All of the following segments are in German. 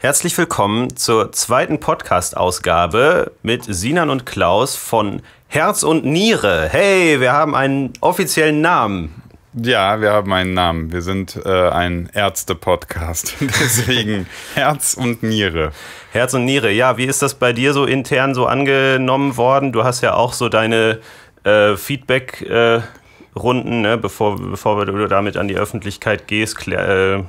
Herzlich willkommen zur zweiten Podcast-Ausgabe mit Sinan und Klaus von Herz und Niere. Hey, wir haben einen offiziellen Namen. Ja, wir haben einen Namen. Wir sind äh, ein Ärzte-Podcast. Deswegen Herz und Niere. Herz und Niere, ja. Wie ist das bei dir so intern so angenommen worden? Du hast ja auch so deine äh, Feedback- äh, Runden, ne, bevor, bevor du damit an die Öffentlichkeit gehst, klär, äh,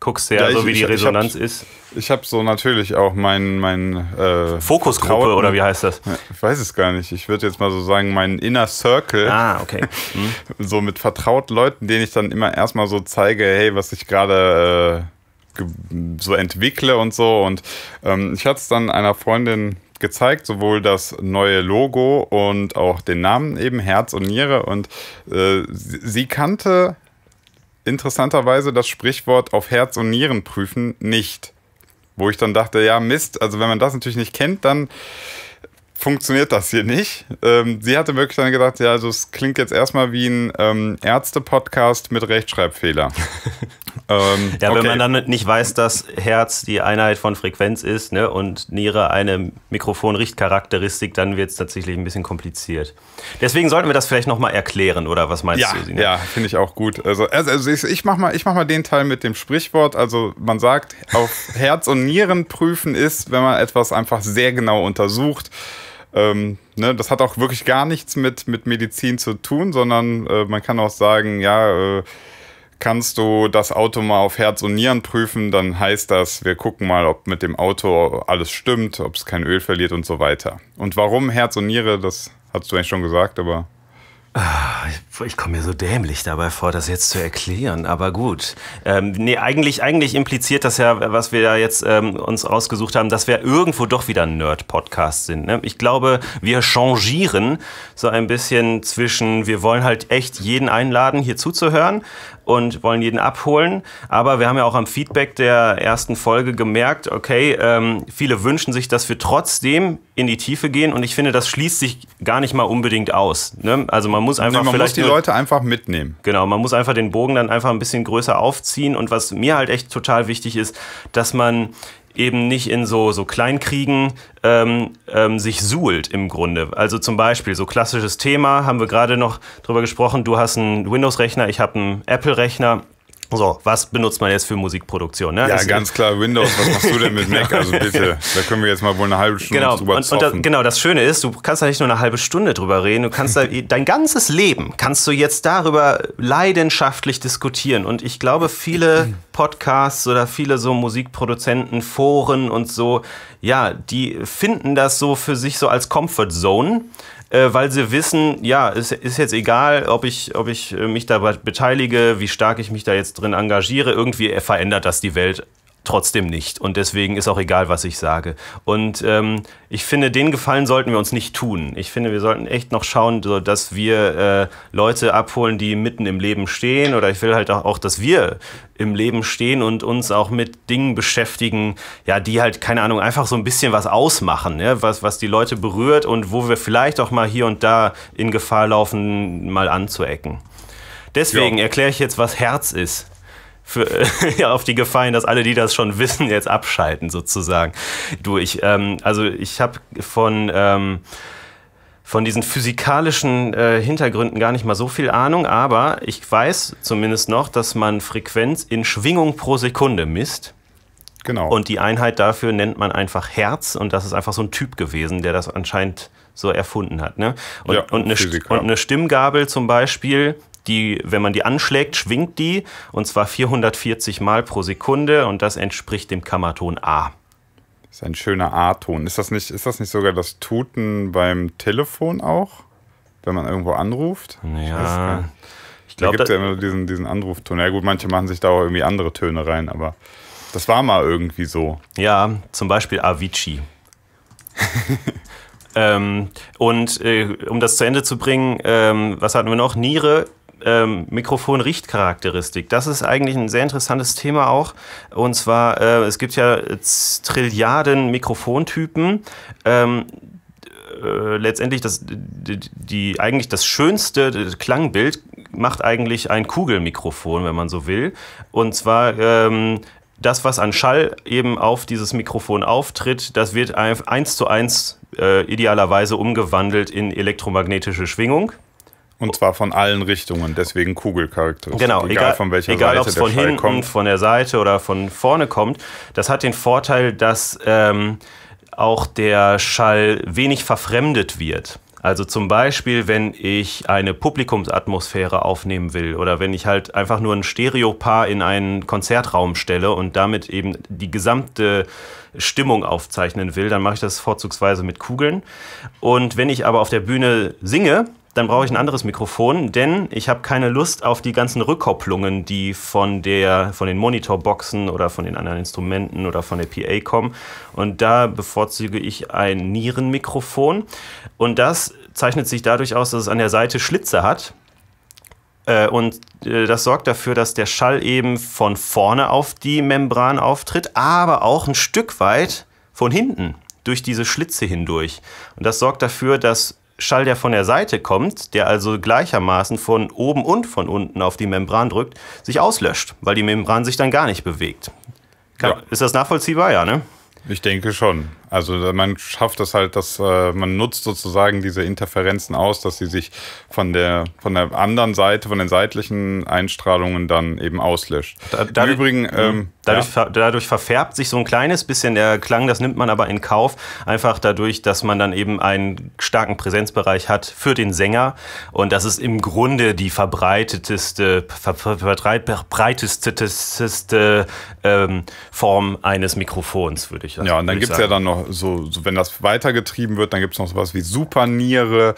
guckst du ja, ja so, ich, wie die Resonanz ich hab, ist. Ich habe so natürlich auch mein. mein äh, Fokusgruppe Trauten. oder wie heißt das? Ich weiß es gar nicht. Ich würde jetzt mal so sagen, mein Inner Circle. Ah, okay. Hm. so mit vertraut Leuten, denen ich dann immer erstmal so zeige, hey, was ich gerade äh, so entwickle und so. Und ähm, ich hatte es dann einer Freundin gezeigt, sowohl das neue Logo und auch den Namen eben Herz und Niere. Und äh, sie kannte interessanterweise das Sprichwort auf Herz und Nieren prüfen nicht. Wo ich dann dachte, ja, Mist, also wenn man das natürlich nicht kennt, dann funktioniert das hier nicht. Ähm, sie hatte wirklich dann gedacht, ja, also es klingt jetzt erstmal wie ein ähm, Ärzte-Podcast mit Rechtschreibfehler. Ähm, ja, okay. wenn man dann nicht weiß, dass Herz die Einheit von Frequenz ist ne, und Niere eine Mikrofonrichtcharakteristik, dann wird es tatsächlich ein bisschen kompliziert. Deswegen sollten wir das vielleicht nochmal erklären, oder was meinst ja, du? Ne? Ja, finde ich auch gut. Also, also, also ich, ich mache mal, mach mal den Teil mit dem Sprichwort. Also man sagt, auf Herz und Nieren prüfen ist, wenn man etwas einfach sehr genau untersucht. Ähm, ne, das hat auch wirklich gar nichts mit, mit Medizin zu tun, sondern äh, man kann auch sagen, ja, äh, kannst du das Auto mal auf Herz und Nieren prüfen, dann heißt das, wir gucken mal, ob mit dem Auto alles stimmt, ob es kein Öl verliert und so weiter. Und warum Herz und Niere, das hast du eigentlich schon gesagt, aber Ah, ich komme mir so dämlich dabei vor, das jetzt zu erklären, aber gut. Ähm, nee, eigentlich, eigentlich impliziert das ja, was wir da jetzt ähm, uns ausgesucht haben, dass wir irgendwo doch wieder ein Nerd-Podcast sind. Ne? Ich glaube, wir changieren so ein bisschen zwischen, wir wollen halt echt jeden einladen, hier zuzuhören und wollen jeden abholen, aber wir haben ja auch am Feedback der ersten Folge gemerkt, okay, ähm, viele wünschen sich, dass wir trotzdem in die Tiefe gehen und ich finde, das schließt sich gar nicht mal unbedingt aus. Ne? Also man muss einfach nee, man vielleicht muss die Leute einfach mitnehmen. Genau, man muss einfach den Bogen dann einfach ein bisschen größer aufziehen und was mir halt echt total wichtig ist, dass man eben nicht in so, so Kleinkriegen ähm, ähm, sich suhlt im Grunde. Also zum Beispiel so klassisches Thema, haben wir gerade noch drüber gesprochen, du hast einen Windows-Rechner, ich habe einen Apple-Rechner so, was benutzt man jetzt für Musikproduktion? Ne? Ja, ist ganz klar Windows. Was machst du denn mit Mac? Also bitte, da können wir jetzt mal wohl eine halbe Stunde genau. drüber und, und da, Genau, das Schöne ist, du kannst da nicht nur eine halbe Stunde drüber reden, du kannst da dein ganzes Leben, kannst du jetzt darüber leidenschaftlich diskutieren. Und ich glaube, viele Podcasts oder viele so Musikproduzenten, Foren und so, ja, die finden das so für sich so als Comfort Zone äh, weil sie wissen, ja, es ist, jetzt egal, ob ich, ob ich äh, mich dabei beteilige, wie stark ich mich da jetzt drin engagiere, irgendwie verändert das die Welt trotzdem nicht. Und deswegen ist auch egal, was ich sage. Und ähm, ich finde, den Gefallen sollten wir uns nicht tun. Ich finde, wir sollten echt noch schauen, so, dass wir äh, Leute abholen, die mitten im Leben stehen. Oder ich will halt auch, auch, dass wir im Leben stehen und uns auch mit Dingen beschäftigen, ja, die halt, keine Ahnung, einfach so ein bisschen was ausmachen, ja, was, was die Leute berührt und wo wir vielleicht auch mal hier und da in Gefahr laufen, mal anzuecken. Deswegen ja. erkläre ich jetzt, was Herz ist für, ja, auf die Gefallen, dass alle, die das schon wissen, jetzt abschalten sozusagen. Du, ich, ähm, also ich habe von... Ähm, von diesen physikalischen äh, Hintergründen gar nicht mal so viel Ahnung, aber ich weiß zumindest noch, dass man Frequenz in Schwingung pro Sekunde misst. Genau. Und die Einheit dafür nennt man einfach Herz und das ist einfach so ein Typ gewesen, der das anscheinend so erfunden hat. Ne? Und, ja, und, eine, Physiker. und eine Stimmgabel zum Beispiel die, wenn man die anschlägt, schwingt die und zwar 440 Mal pro Sekunde und das entspricht dem Kammerton A. Das ist ein schöner A-Ton. Ist das nicht, ist das nicht sogar das Tuten beim Telefon auch? Wenn man irgendwo anruft? Ja. Ich, ich glaube, da gibt es ja immer diesen, diesen Anrufton. Ja, gut, manche machen sich da auch irgendwie andere Töne rein, aber das war mal irgendwie so. Ja, zum Beispiel Avicii. Ähm, und äh, um das zu Ende zu bringen, ähm, was hatten wir noch? Niere, ähm, Mikrofon-Richtcharakteristik. Das ist eigentlich ein sehr interessantes Thema auch. Und zwar, äh, es gibt ja Trilliarden Mikrofontypen. Ähm, äh, letztendlich das, die, die, eigentlich das schönste Klangbild macht eigentlich ein Kugelmikrofon, wenn man so will. Und zwar ähm, das, was an Schall eben auf dieses Mikrofon auftritt, das wird eins zu eins äh, idealerweise umgewandelt in elektromagnetische Schwingung. Und zwar von allen Richtungen, deswegen Kugelcharakteristik. Genau, egal, egal von welcher egal, Seite. Egal, ob es von hinten, kommt. von der Seite oder von vorne kommt. Das hat den Vorteil, dass ähm, auch der Schall wenig verfremdet wird. Also zum Beispiel, wenn ich eine Publikumsatmosphäre aufnehmen will oder wenn ich halt einfach nur ein Stereopaar in einen Konzertraum stelle und damit eben die gesamte Stimmung aufzeichnen will, dann mache ich das vorzugsweise mit Kugeln. Und wenn ich aber auf der Bühne singe, dann brauche ich ein anderes Mikrofon, denn ich habe keine Lust auf die ganzen Rückkopplungen, die von, der, von den Monitorboxen oder von den anderen Instrumenten oder von der PA kommen. Und da bevorzuge ich ein Nierenmikrofon. Und das zeichnet sich dadurch aus, dass es an der Seite Schlitze hat äh, und äh, das sorgt dafür, dass der Schall eben von vorne auf die Membran auftritt, aber auch ein Stück weit von hinten durch diese Schlitze hindurch. Und das sorgt dafür, dass Schall, der von der Seite kommt, der also gleichermaßen von oben und von unten auf die Membran drückt, sich auslöscht, weil die Membran sich dann gar nicht bewegt. Kann, ja. Ist das nachvollziehbar? Ja, ne? Ich denke schon. Also man schafft es halt, dass äh, man nutzt sozusagen diese Interferenzen aus, dass sie sich von der, von der anderen Seite, von den seitlichen Einstrahlungen dann eben auslöscht. Da, dadurch, Im Übrigen, hm, ähm, dadurch, ja. dadurch, verfärbt sich so ein kleines bisschen der Klang, das nimmt man aber in Kauf, einfach dadurch, dass man dann eben einen starken Präsenzbereich hat für den Sänger und das ist im Grunde die verbreiteteste, ver verbreitetste ähm, Form eines Mikrofons, würde ich sagen. Ja, und dann gibt es ja dann noch so, so wenn das weitergetrieben wird, dann gibt es noch sowas wie Superniere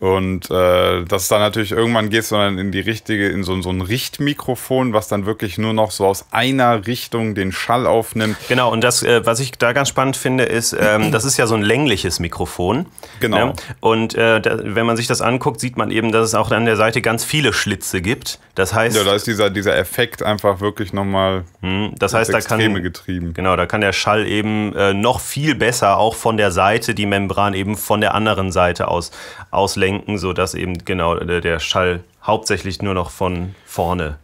und äh, ist dann natürlich irgendwann geht, dann in die richtige, in so, so ein Richtmikrofon, was dann wirklich nur noch so aus einer Richtung den Schall aufnimmt. Genau, und das, äh, was ich da ganz spannend finde, ist, ähm, das ist ja so ein längliches Mikrofon. Genau. Ne? Und äh, da, wenn man sich das anguckt, sieht man eben, dass es auch an der Seite ganz viele Schlitze gibt. Das heißt. Ja, da ist dieser, dieser Effekt einfach wirklich nochmal mh, hm, das heißt, da kann, getrieben. Genau, da kann der Schall eben äh, noch viel besser auch von der Seite die Membran eben von der anderen Seite aus auslenken senken, sodass eben genau der Schall hauptsächlich nur noch von vorne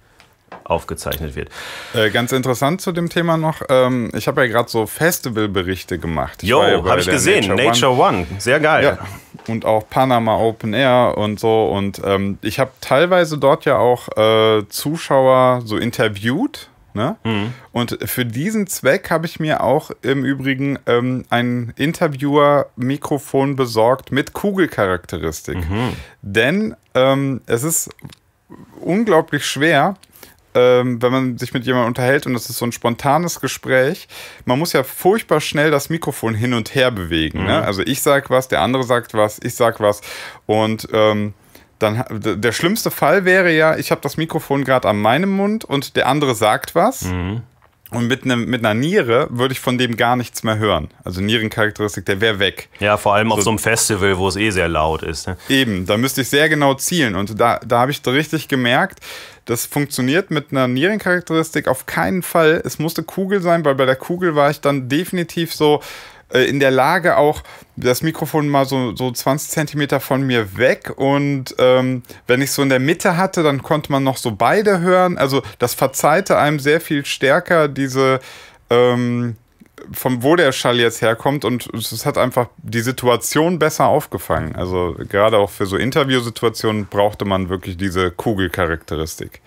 aufgezeichnet wird. Äh, ganz interessant zu dem Thema noch. Ähm, ich habe ja gerade so Festivalberichte gemacht. jo, ja habe ich gesehen. Nature, Nature One. One. Sehr geil. Ja. Und auch Panama Open Air und so. Und ähm, ich habe teilweise dort ja auch äh, Zuschauer so interviewt Ne? Mhm. Und für diesen Zweck habe ich mir auch im Übrigen ähm, ein Interviewer-Mikrofon besorgt mit Kugelcharakteristik. Mhm. Denn ähm, es ist unglaublich schwer, ähm, wenn man sich mit jemandem unterhält und das ist so ein spontanes Gespräch, man muss ja furchtbar schnell das Mikrofon hin und her bewegen. Ne? Mhm. Ne? Also ich sage was, der andere sagt was, ich sage was. Und ähm, dann der schlimmste Fall wäre ja, ich habe das Mikrofon gerade an meinem Mund und der andere sagt was. Mhm. Und mit, einem, mit einer Niere würde ich von dem gar nichts mehr hören. Also Nierencharakteristik, der wäre weg. Ja, vor allem auf so, einem Festival, wo es eh sehr laut ist. Ne? Eben, da müsste ich sehr genau zielen. Und da, da habe ich richtig gemerkt, das funktioniert mit einer Nierencharakteristik auf keinen Fall. Es musste Kugel sein, weil bei der Kugel war ich dann definitiv so, äh, in der Lage, auch das Mikrofon mal so, so 20 Zentimeter von mir weg. Und ähm, wenn ich es so in der Mitte hatte, dann konnte man noch so beide hören. Also das verzeihte einem sehr viel stärker diese... Ähm, vom wo der Schall jetzt herkommt und es hat einfach die Situation besser aufgefangen. Also gerade auch für so Interviewsituationen brauchte man wirklich diese Kugelcharakteristik.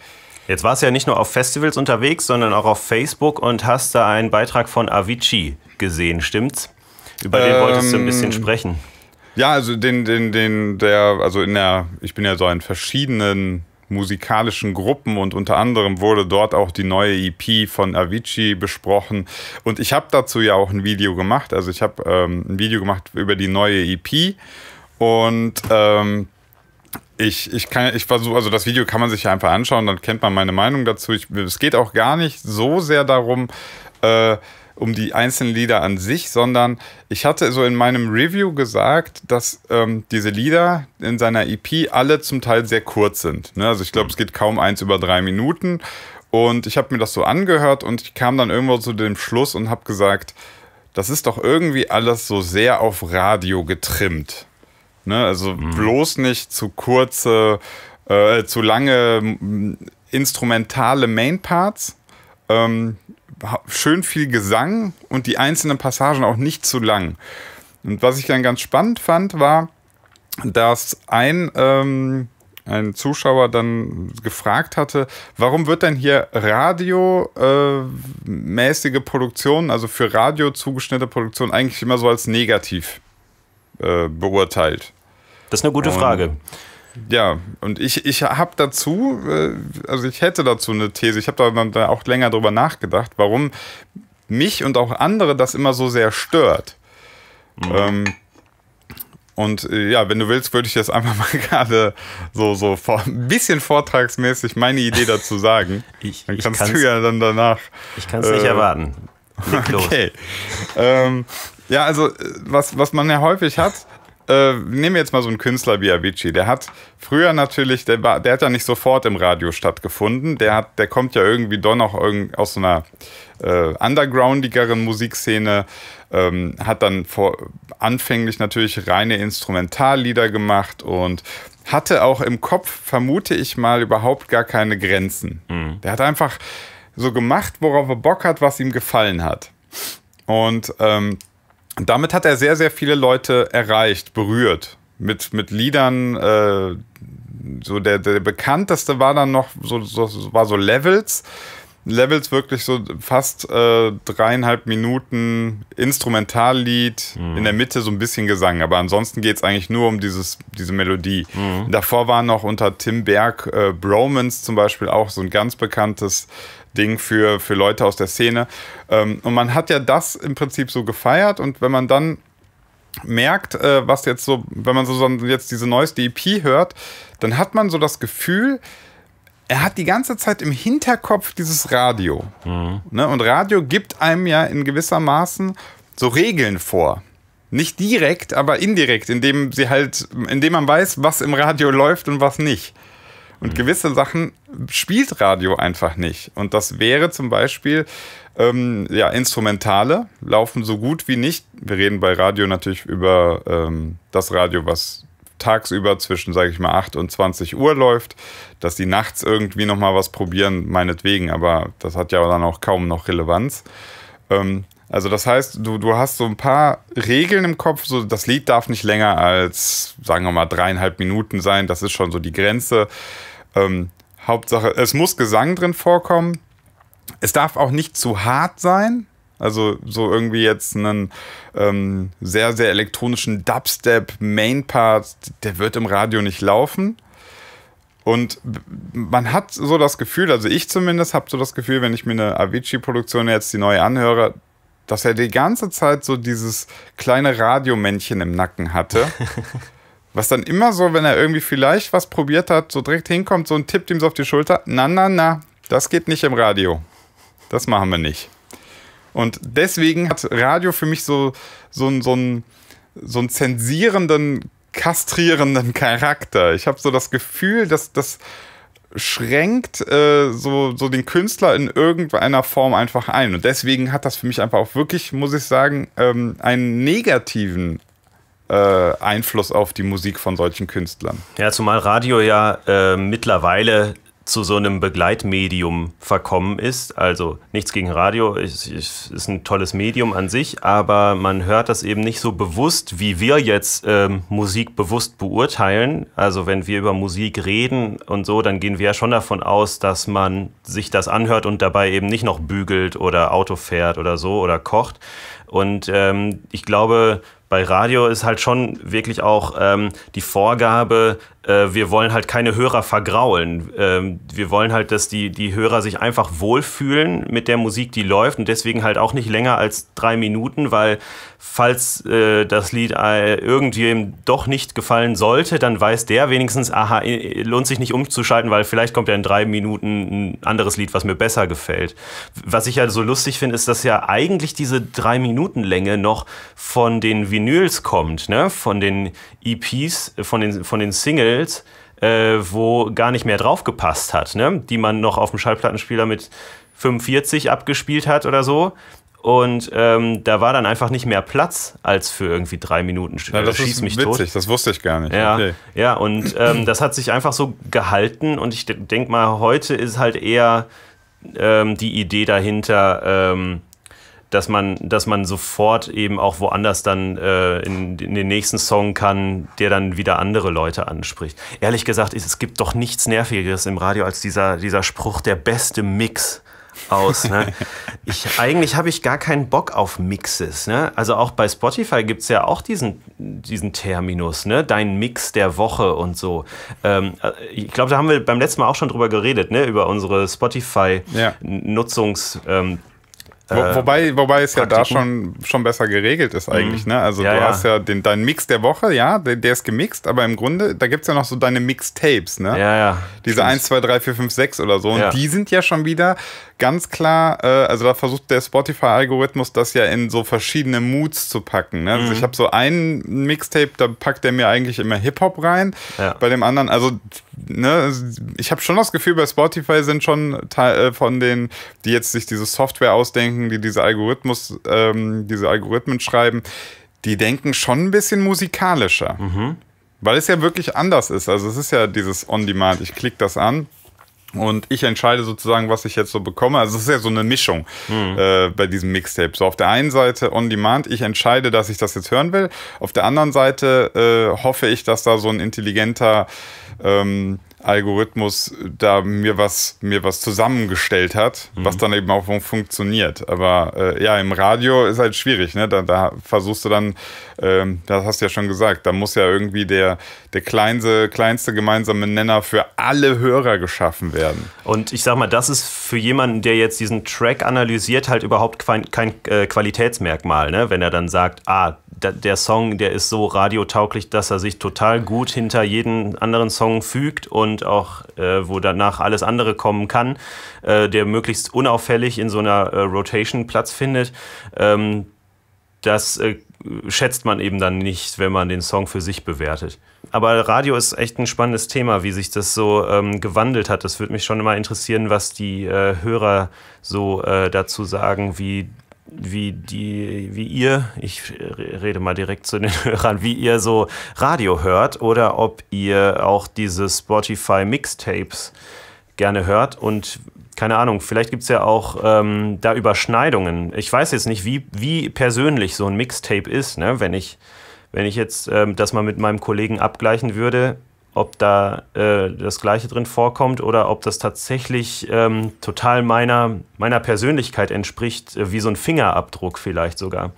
Jetzt warst du ja nicht nur auf Festivals unterwegs, sondern auch auf Facebook und hast da einen Beitrag von Avicii gesehen, stimmt's? Über den wolltest du ein bisschen ähm, sprechen. Ja, also den, den, den, der, also in der, ich bin ja so in verschiedenen musikalischen Gruppen und unter anderem wurde dort auch die neue EP von Avicii besprochen und ich habe dazu ja auch ein Video gemacht. Also ich habe ähm, ein Video gemacht über die neue EP und ähm, ich, ich kann, ich versuche, also das Video kann man sich ja einfach anschauen, dann kennt man meine Meinung dazu. Ich, es geht auch gar nicht so sehr darum, äh, um die einzelnen Lieder an sich, sondern ich hatte so in meinem Review gesagt, dass ähm, diese Lieder in seiner EP alle zum Teil sehr kurz sind. Ne? Also ich glaube, es geht kaum eins über drei Minuten. Und ich habe mir das so angehört und ich kam dann irgendwo zu dem Schluss und habe gesagt, das ist doch irgendwie alles so sehr auf Radio getrimmt. Ne? Also mhm. bloß nicht zu kurze, äh, zu lange instrumentale Mainparts. Ähm, schön viel Gesang und die einzelnen Passagen auch nicht zu lang. Und was ich dann ganz spannend fand, war, dass ein, ähm, ein Zuschauer dann gefragt hatte, warum wird denn hier radiomäßige äh, Produktion, also für Radio zugeschnittene Produktion, eigentlich immer so als negativ äh, beurteilt? Das ist eine gute Frage. Und ja, und ich, ich habe dazu, äh, also ich hätte dazu eine These, ich habe da, da auch länger drüber nachgedacht, warum mich und auch andere das immer so sehr stört. Mhm. Ähm, und äh, ja, wenn du willst, würde ich jetzt einfach mal gerade so, so vor, ein bisschen vortragsmäßig meine Idee dazu sagen. ich, dann kannst ich du ja dann danach. Ich kann es äh, nicht erwarten. Leg okay. Ähm, ja, also äh, was, was man ja häufig hat, äh, nehmen wir jetzt mal so einen Künstler wie Avicii. Der hat früher natürlich, der, war, der hat ja nicht sofort im Radio stattgefunden. Der, hat, der kommt ja irgendwie doch noch aus so einer äh, undergroundigeren Musikszene. Ähm, hat dann vor, anfänglich natürlich reine Instrumentallieder gemacht und hatte auch im Kopf, vermute ich mal, überhaupt gar keine Grenzen. Mhm. Der hat einfach so gemacht, worauf er Bock hat, was ihm gefallen hat. Und ähm, und damit hat er sehr, sehr viele Leute erreicht, berührt. Mit, mit Liedern, äh, so der, der bekannteste war dann noch, so, so, war so Levels. Levels wirklich so fast äh, dreieinhalb Minuten Instrumentallied, mhm. in der Mitte so ein bisschen Gesang, aber ansonsten geht es eigentlich nur um dieses, diese Melodie. Mhm. Davor war noch unter Tim Berg äh, Bromance zum Beispiel auch so ein ganz bekanntes Ding für, für Leute aus der Szene. Ähm, und man hat ja das im Prinzip so gefeiert und wenn man dann merkt, äh, was jetzt so, wenn man so jetzt diese neueste EP hört, dann hat man so das Gefühl, er hat die ganze Zeit im Hinterkopf dieses Radio. Mhm. Ne? Und Radio gibt einem ja in gewisser Maßen so Regeln vor. Nicht direkt, aber indirekt, indem sie halt, indem man weiß, was im Radio läuft und was nicht. Und mhm. gewisse Sachen spielt Radio einfach nicht. Und das wäre zum Beispiel, ähm, ja, Instrumentale laufen so gut wie nicht. Wir reden bei Radio natürlich über ähm, das Radio, was tagsüber zwischen, sage ich mal, 8 und 20 Uhr läuft, dass die nachts irgendwie nochmal was probieren, meinetwegen, aber das hat ja dann auch kaum noch Relevanz. Ähm, also das heißt, du, du hast so ein paar Regeln im Kopf, so das Lied darf nicht länger als, sagen wir mal, dreieinhalb Minuten sein, das ist schon so die Grenze. Ähm, Hauptsache, es muss Gesang drin vorkommen. Es darf auch nicht zu hart sein, also so irgendwie jetzt einen ähm, sehr, sehr elektronischen Dubstep-Main-Part, der wird im Radio nicht laufen. Und man hat so das Gefühl, also ich zumindest habe so das Gefühl, wenn ich mir eine Avicii-Produktion jetzt die neue anhöre, dass er die ganze Zeit so dieses kleine Radiomännchen im Nacken hatte. Was dann immer so, wenn er irgendwie vielleicht was probiert hat, so direkt hinkommt, so und tippt ihm so auf die Schulter. Na, na, na, das geht nicht im Radio. Das machen wir nicht. Und deswegen hat Radio für mich so, so, einen, so, einen, so einen zensierenden, kastrierenden Charakter. Ich habe so das Gefühl, dass das schränkt äh, so, so den Künstler in irgendeiner Form einfach ein. Und deswegen hat das für mich einfach auch wirklich, muss ich sagen, ähm, einen negativen äh, Einfluss auf die Musik von solchen Künstlern. Ja, zumal Radio ja äh, mittlerweile zu so einem Begleitmedium verkommen ist. Also nichts gegen Radio, es ist ein tolles Medium an sich, aber man hört das eben nicht so bewusst, wie wir jetzt ähm, Musik bewusst beurteilen. Also wenn wir über Musik reden und so, dann gehen wir ja schon davon aus, dass man sich das anhört und dabei eben nicht noch bügelt oder Auto fährt oder so oder kocht. Und ähm, ich glaube, bei Radio ist halt schon wirklich auch ähm, die Vorgabe, äh, wir wollen halt keine Hörer vergraulen. Ähm, wir wollen halt, dass die, die Hörer sich einfach wohlfühlen mit der Musik, die läuft und deswegen halt auch nicht länger als drei Minuten, weil falls äh, das Lied äh, irgendwem doch nicht gefallen sollte, dann weiß der wenigstens, aha, lohnt sich nicht umzuschalten, weil vielleicht kommt ja in drei Minuten ein anderes Lied, was mir besser gefällt. Was ich ja so lustig finde, ist, dass ja eigentlich diese drei Minuten Länge noch von den Vinyls kommt, ne? von den EPs, von den, von den Singles Singles, äh, wo gar nicht mehr drauf gepasst hat, ne? die man noch auf dem Schallplattenspieler mit 45 abgespielt hat oder so. Und ähm, da war dann einfach nicht mehr Platz als für irgendwie drei Minuten. Ja, äh, das schießt ist mich witzig, tot. das wusste ich gar nicht. Ja, okay. ja und ähm, das hat sich einfach so gehalten. Und ich denke mal, heute ist halt eher ähm, die Idee dahinter, ähm, dass man, dass man sofort eben auch woanders dann äh, in, in, den nächsten Song kann, der dann wieder andere Leute anspricht. Ehrlich gesagt, es gibt doch nichts Nervigeres im Radio als dieser, dieser Spruch, der beste Mix aus. Ne? Ich, eigentlich habe ich gar keinen Bock auf Mixes. Ne? Also auch bei Spotify gibt es ja auch diesen, diesen Terminus, ne? dein Mix der Woche und so. Ähm, äh, ich glaube, da haben wir beim letzten Mal auch schon drüber geredet, ne? über unsere Spotify-Nutzungs- ja. ähm, wo, äh, wobei, wobei es Praktiken. ja da schon, schon besser geregelt ist eigentlich, mhm. ne? Also ja, du ja. hast ja den, deinen Mix der Woche, ja, der, der ist gemixt, aber im Grunde, da gibt es ja noch so deine Mixtapes, ne? Ja, ja. Diese Stimmt. 1, 2, 3, 4, 5, 6 oder so. Und die sind ja schon wieder ganz klar, äh, also da versucht der Spotify-Algorithmus das ja in so verschiedene Moods zu packen. Ne? Also mhm. Also ich habe so einen Mixtape, da packt der mir eigentlich immer Hip-Hop rein. Ja. Bei dem anderen, also ne, ich habe schon das Gefühl, bei Spotify sind schon Teil, äh, von denen, die jetzt sich diese Software ausdenken, die diese Algorithmus, ähm, diese Algorithmen schreiben, die denken schon ein bisschen musikalischer. Mhm. Weil es ja wirklich anders ist. Also es ist ja dieses On-Demand, ich klicke das an und ich entscheide sozusagen, was ich jetzt so bekomme. Also es ist ja so eine Mischung mhm. äh, bei diesem Mixtape. So auf der einen Seite on demand, ich entscheide, dass ich das jetzt hören will. Auf der anderen Seite äh, hoffe ich, dass da so ein intelligenter ähm, Algorithmus da mir was, mir was zusammengestellt hat, mhm. was dann eben auch funktioniert. Aber äh, ja, im Radio ist halt schwierig, ne? Da, da versuchst du dann, ähm, das hast du ja schon gesagt, da muss ja irgendwie der, der kleinste, kleinste gemeinsame Nenner für alle Hörer geschaffen werden. Und ich sag mal, das ist für jemanden, der jetzt diesen Track analysiert, halt überhaupt kein, äh, Qualitätsmerkmal, ne? Wenn er dann sagt, ah, der Song, der ist so radiotauglich, dass er sich total gut hinter jeden anderen Song fügt und und auch äh, wo danach alles andere kommen kann, äh, der möglichst unauffällig in so einer äh, Rotation Platz findet. Ähm, das äh, schätzt man eben dann nicht, wenn man den Song für sich bewertet. Aber Radio ist echt ein spannendes Thema, wie sich das so ähm, gewandelt hat. Das würde mich schon immer interessieren, was die äh, Hörer so äh, dazu sagen, wie wie die, wie ihr, ich rede mal direkt zu den Hörern, wie ihr so Radio hört oder ob ihr auch diese Spotify Mixtapes gerne hört und keine Ahnung, vielleicht gibt es ja auch ähm, da Überschneidungen. Ich weiß jetzt nicht, wie, wie persönlich so ein Mixtape ist, ne? wenn ich, wenn ich jetzt ähm, das mal mit meinem Kollegen abgleichen würde, ob da äh, das Gleiche drin vorkommt oder ob das tatsächlich ähm, total meiner, meiner Persönlichkeit entspricht, äh, wie so ein Fingerabdruck vielleicht sogar.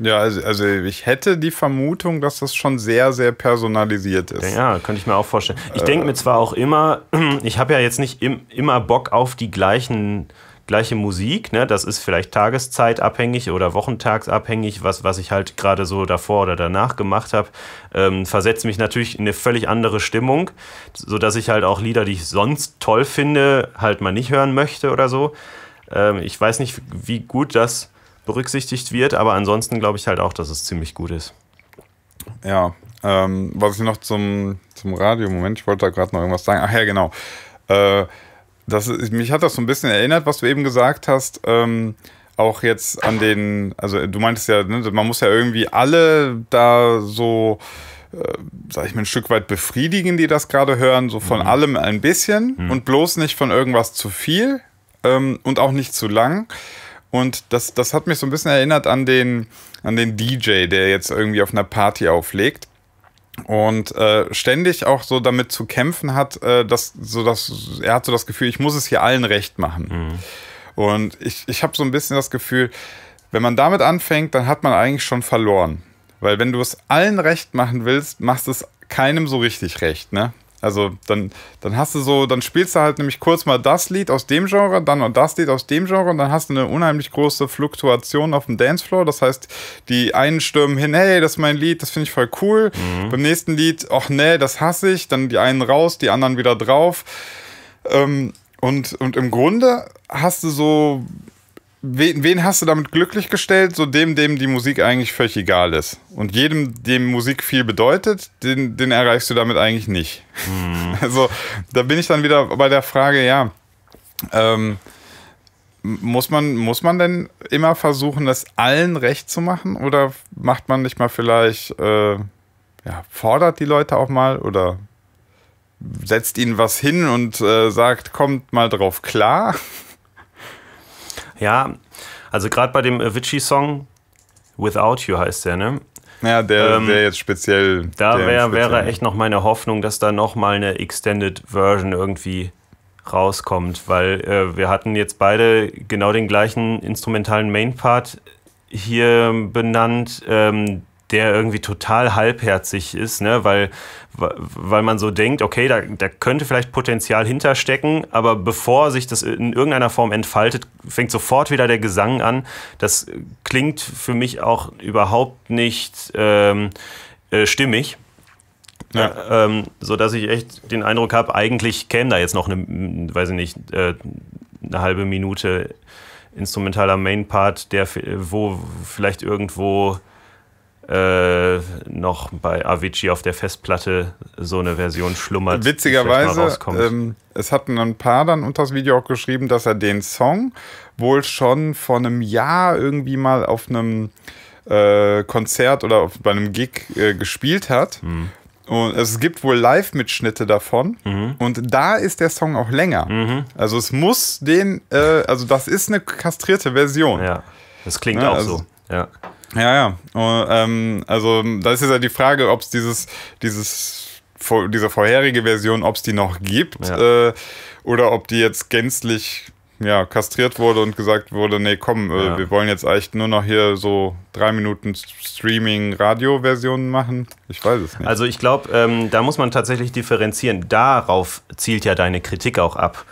Ja, also, also ich hätte die Vermutung, dass das schon sehr, sehr personalisiert ist. Ja, könnte ich mir auch vorstellen. Ich äh, denke mir zwar auch immer, ich habe ja jetzt nicht im, immer Bock auf die gleichen gleiche Musik, ne? das ist vielleicht tageszeitabhängig oder wochentagsabhängig, was, was ich halt gerade so davor oder danach gemacht habe, ähm, versetzt mich natürlich in eine völlig andere Stimmung, sodass ich halt auch Lieder, die ich sonst toll finde, halt mal nicht hören möchte oder so. Ähm, ich weiß nicht, wie gut das berücksichtigt wird, aber ansonsten glaube ich halt auch, dass es ziemlich gut ist. Ja, ähm, was ich noch zum, zum Radio, Moment, ich wollte da gerade noch irgendwas sagen. Ach ja, genau. Äh, das ist, mich hat das so ein bisschen erinnert, was du eben gesagt hast. Ähm, auch jetzt an den, also du meintest ja, ne, man muss ja irgendwie alle da so, äh, sag ich mal, ein Stück weit befriedigen, die das gerade hören, so von mhm. allem ein bisschen mhm. und bloß nicht von irgendwas zu viel ähm, und auch nicht zu lang. Und das, das hat mich so ein bisschen erinnert an den, an den DJ, der jetzt irgendwie auf einer Party auflegt und äh, ständig auch so damit zu kämpfen hat, äh, dass so dass er hat so das Gefühl, ich muss es hier allen recht machen. Mhm. Und ich, ich habe so ein bisschen das Gefühl, wenn man damit anfängt, dann hat man eigentlich schon verloren. Weil wenn du es allen recht machen willst, machst es keinem so richtig recht, ne? Also dann, dann hast du so, dann spielst du halt nämlich kurz mal das Lied aus dem Genre, dann und das Lied aus dem Genre und dann hast du eine unheimlich große Fluktuation auf dem Dancefloor. Das heißt, die einen stürmen hin, hey, das ist mein Lied, das finde ich voll cool. Mhm. Beim nächsten Lied, ach nee, das hasse ich. Dann die einen raus, die anderen wieder drauf. Ähm, und, und im Grunde hast du so wen, wen hast du damit glücklich gestellt? So dem, dem die Musik eigentlich völlig egal ist. Und jedem, dem Musik viel bedeutet, den, den erreichst du damit eigentlich nicht. Mhm. Also da bin ich dann wieder bei der Frage, ja, ähm, muss man, muss man denn immer versuchen, das allen recht zu machen? Oder macht man nicht mal vielleicht, äh, ja, fordert die Leute auch mal oder setzt ihnen was hin und äh, sagt, kommt mal drauf klar? Ja, also gerade bei dem Avicii-Song, Without You heißt der, ne? Ja, der ähm, wäre jetzt speziell. Da wär, speziell. wäre echt noch meine Hoffnung, dass da nochmal eine Extended Version irgendwie rauskommt, weil äh, wir hatten jetzt beide genau den gleichen instrumentalen Main-Part hier benannt. Ähm, der irgendwie total halbherzig ist, ne? weil, weil man so denkt, okay, da, da könnte vielleicht Potenzial hinterstecken, aber bevor sich das in irgendeiner Form entfaltet, fängt sofort wieder der Gesang an. Das klingt für mich auch überhaupt nicht ähm, äh, stimmig. Ja. Äh, ähm, so dass ich echt den Eindruck habe, eigentlich käme da jetzt noch eine, weiß ich nicht, äh, eine halbe Minute instrumentaler Mainpart, der wo vielleicht irgendwo äh, noch bei Avicii auf der Festplatte so eine Version schlummert. Witzigerweise, ähm, es hatten ein paar dann unter das Video auch geschrieben, dass er den Song wohl schon vor einem Jahr irgendwie mal auf einem äh, Konzert oder auf, bei einem Gig äh, gespielt hat. Mhm. Und es gibt wohl Live-Mitschnitte davon. Mhm. Und da ist der Song auch länger. Mhm. Also es muss den, äh, also das ist eine kastrierte Version. Ja, das klingt ne? auch also, so. Ja. Ja, ja. Oh, ähm, also da ist jetzt halt die Frage, ob es dieses, dieses, diese vorherige Version, ob es die noch gibt ja. äh, oder ob die jetzt gänzlich ja, kastriert wurde und gesagt wurde, nee, komm, äh, ja. wir wollen jetzt eigentlich nur noch hier so drei Minuten Streaming-Radio-Versionen machen. Ich weiß es nicht. Also ich glaube, ähm, da muss man tatsächlich differenzieren. Darauf zielt ja deine Kritik auch ab.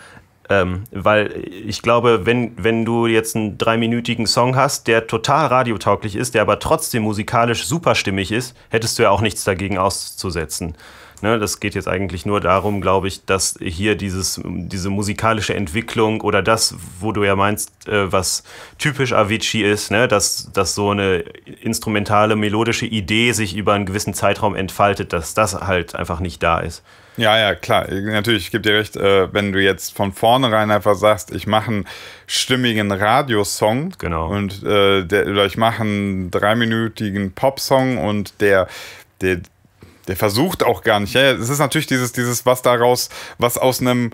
Ähm, weil ich glaube, wenn, wenn du jetzt einen dreiminütigen Song hast, der total radiotauglich ist, der aber trotzdem musikalisch superstimmig ist, hättest du ja auch nichts dagegen auszusetzen. Ne, das geht jetzt eigentlich nur darum, glaube ich, dass hier dieses, diese musikalische Entwicklung oder das, wo du ja meinst, äh, was typisch Avicii ist, ne, dass, dass so eine instrumentale, melodische Idee sich über einen gewissen Zeitraum entfaltet, dass das halt einfach nicht da ist. Ja, ja, klar. Natürlich, ich gebe dir recht, äh, wenn du jetzt von vornherein einfach sagst, ich mache einen stimmigen Radiosong genau. und äh, der, oder ich mache einen dreiminütigen Popsong und der, der, der versucht auch gar nicht. Ja, es ist natürlich dieses, dieses, was daraus, was aus einem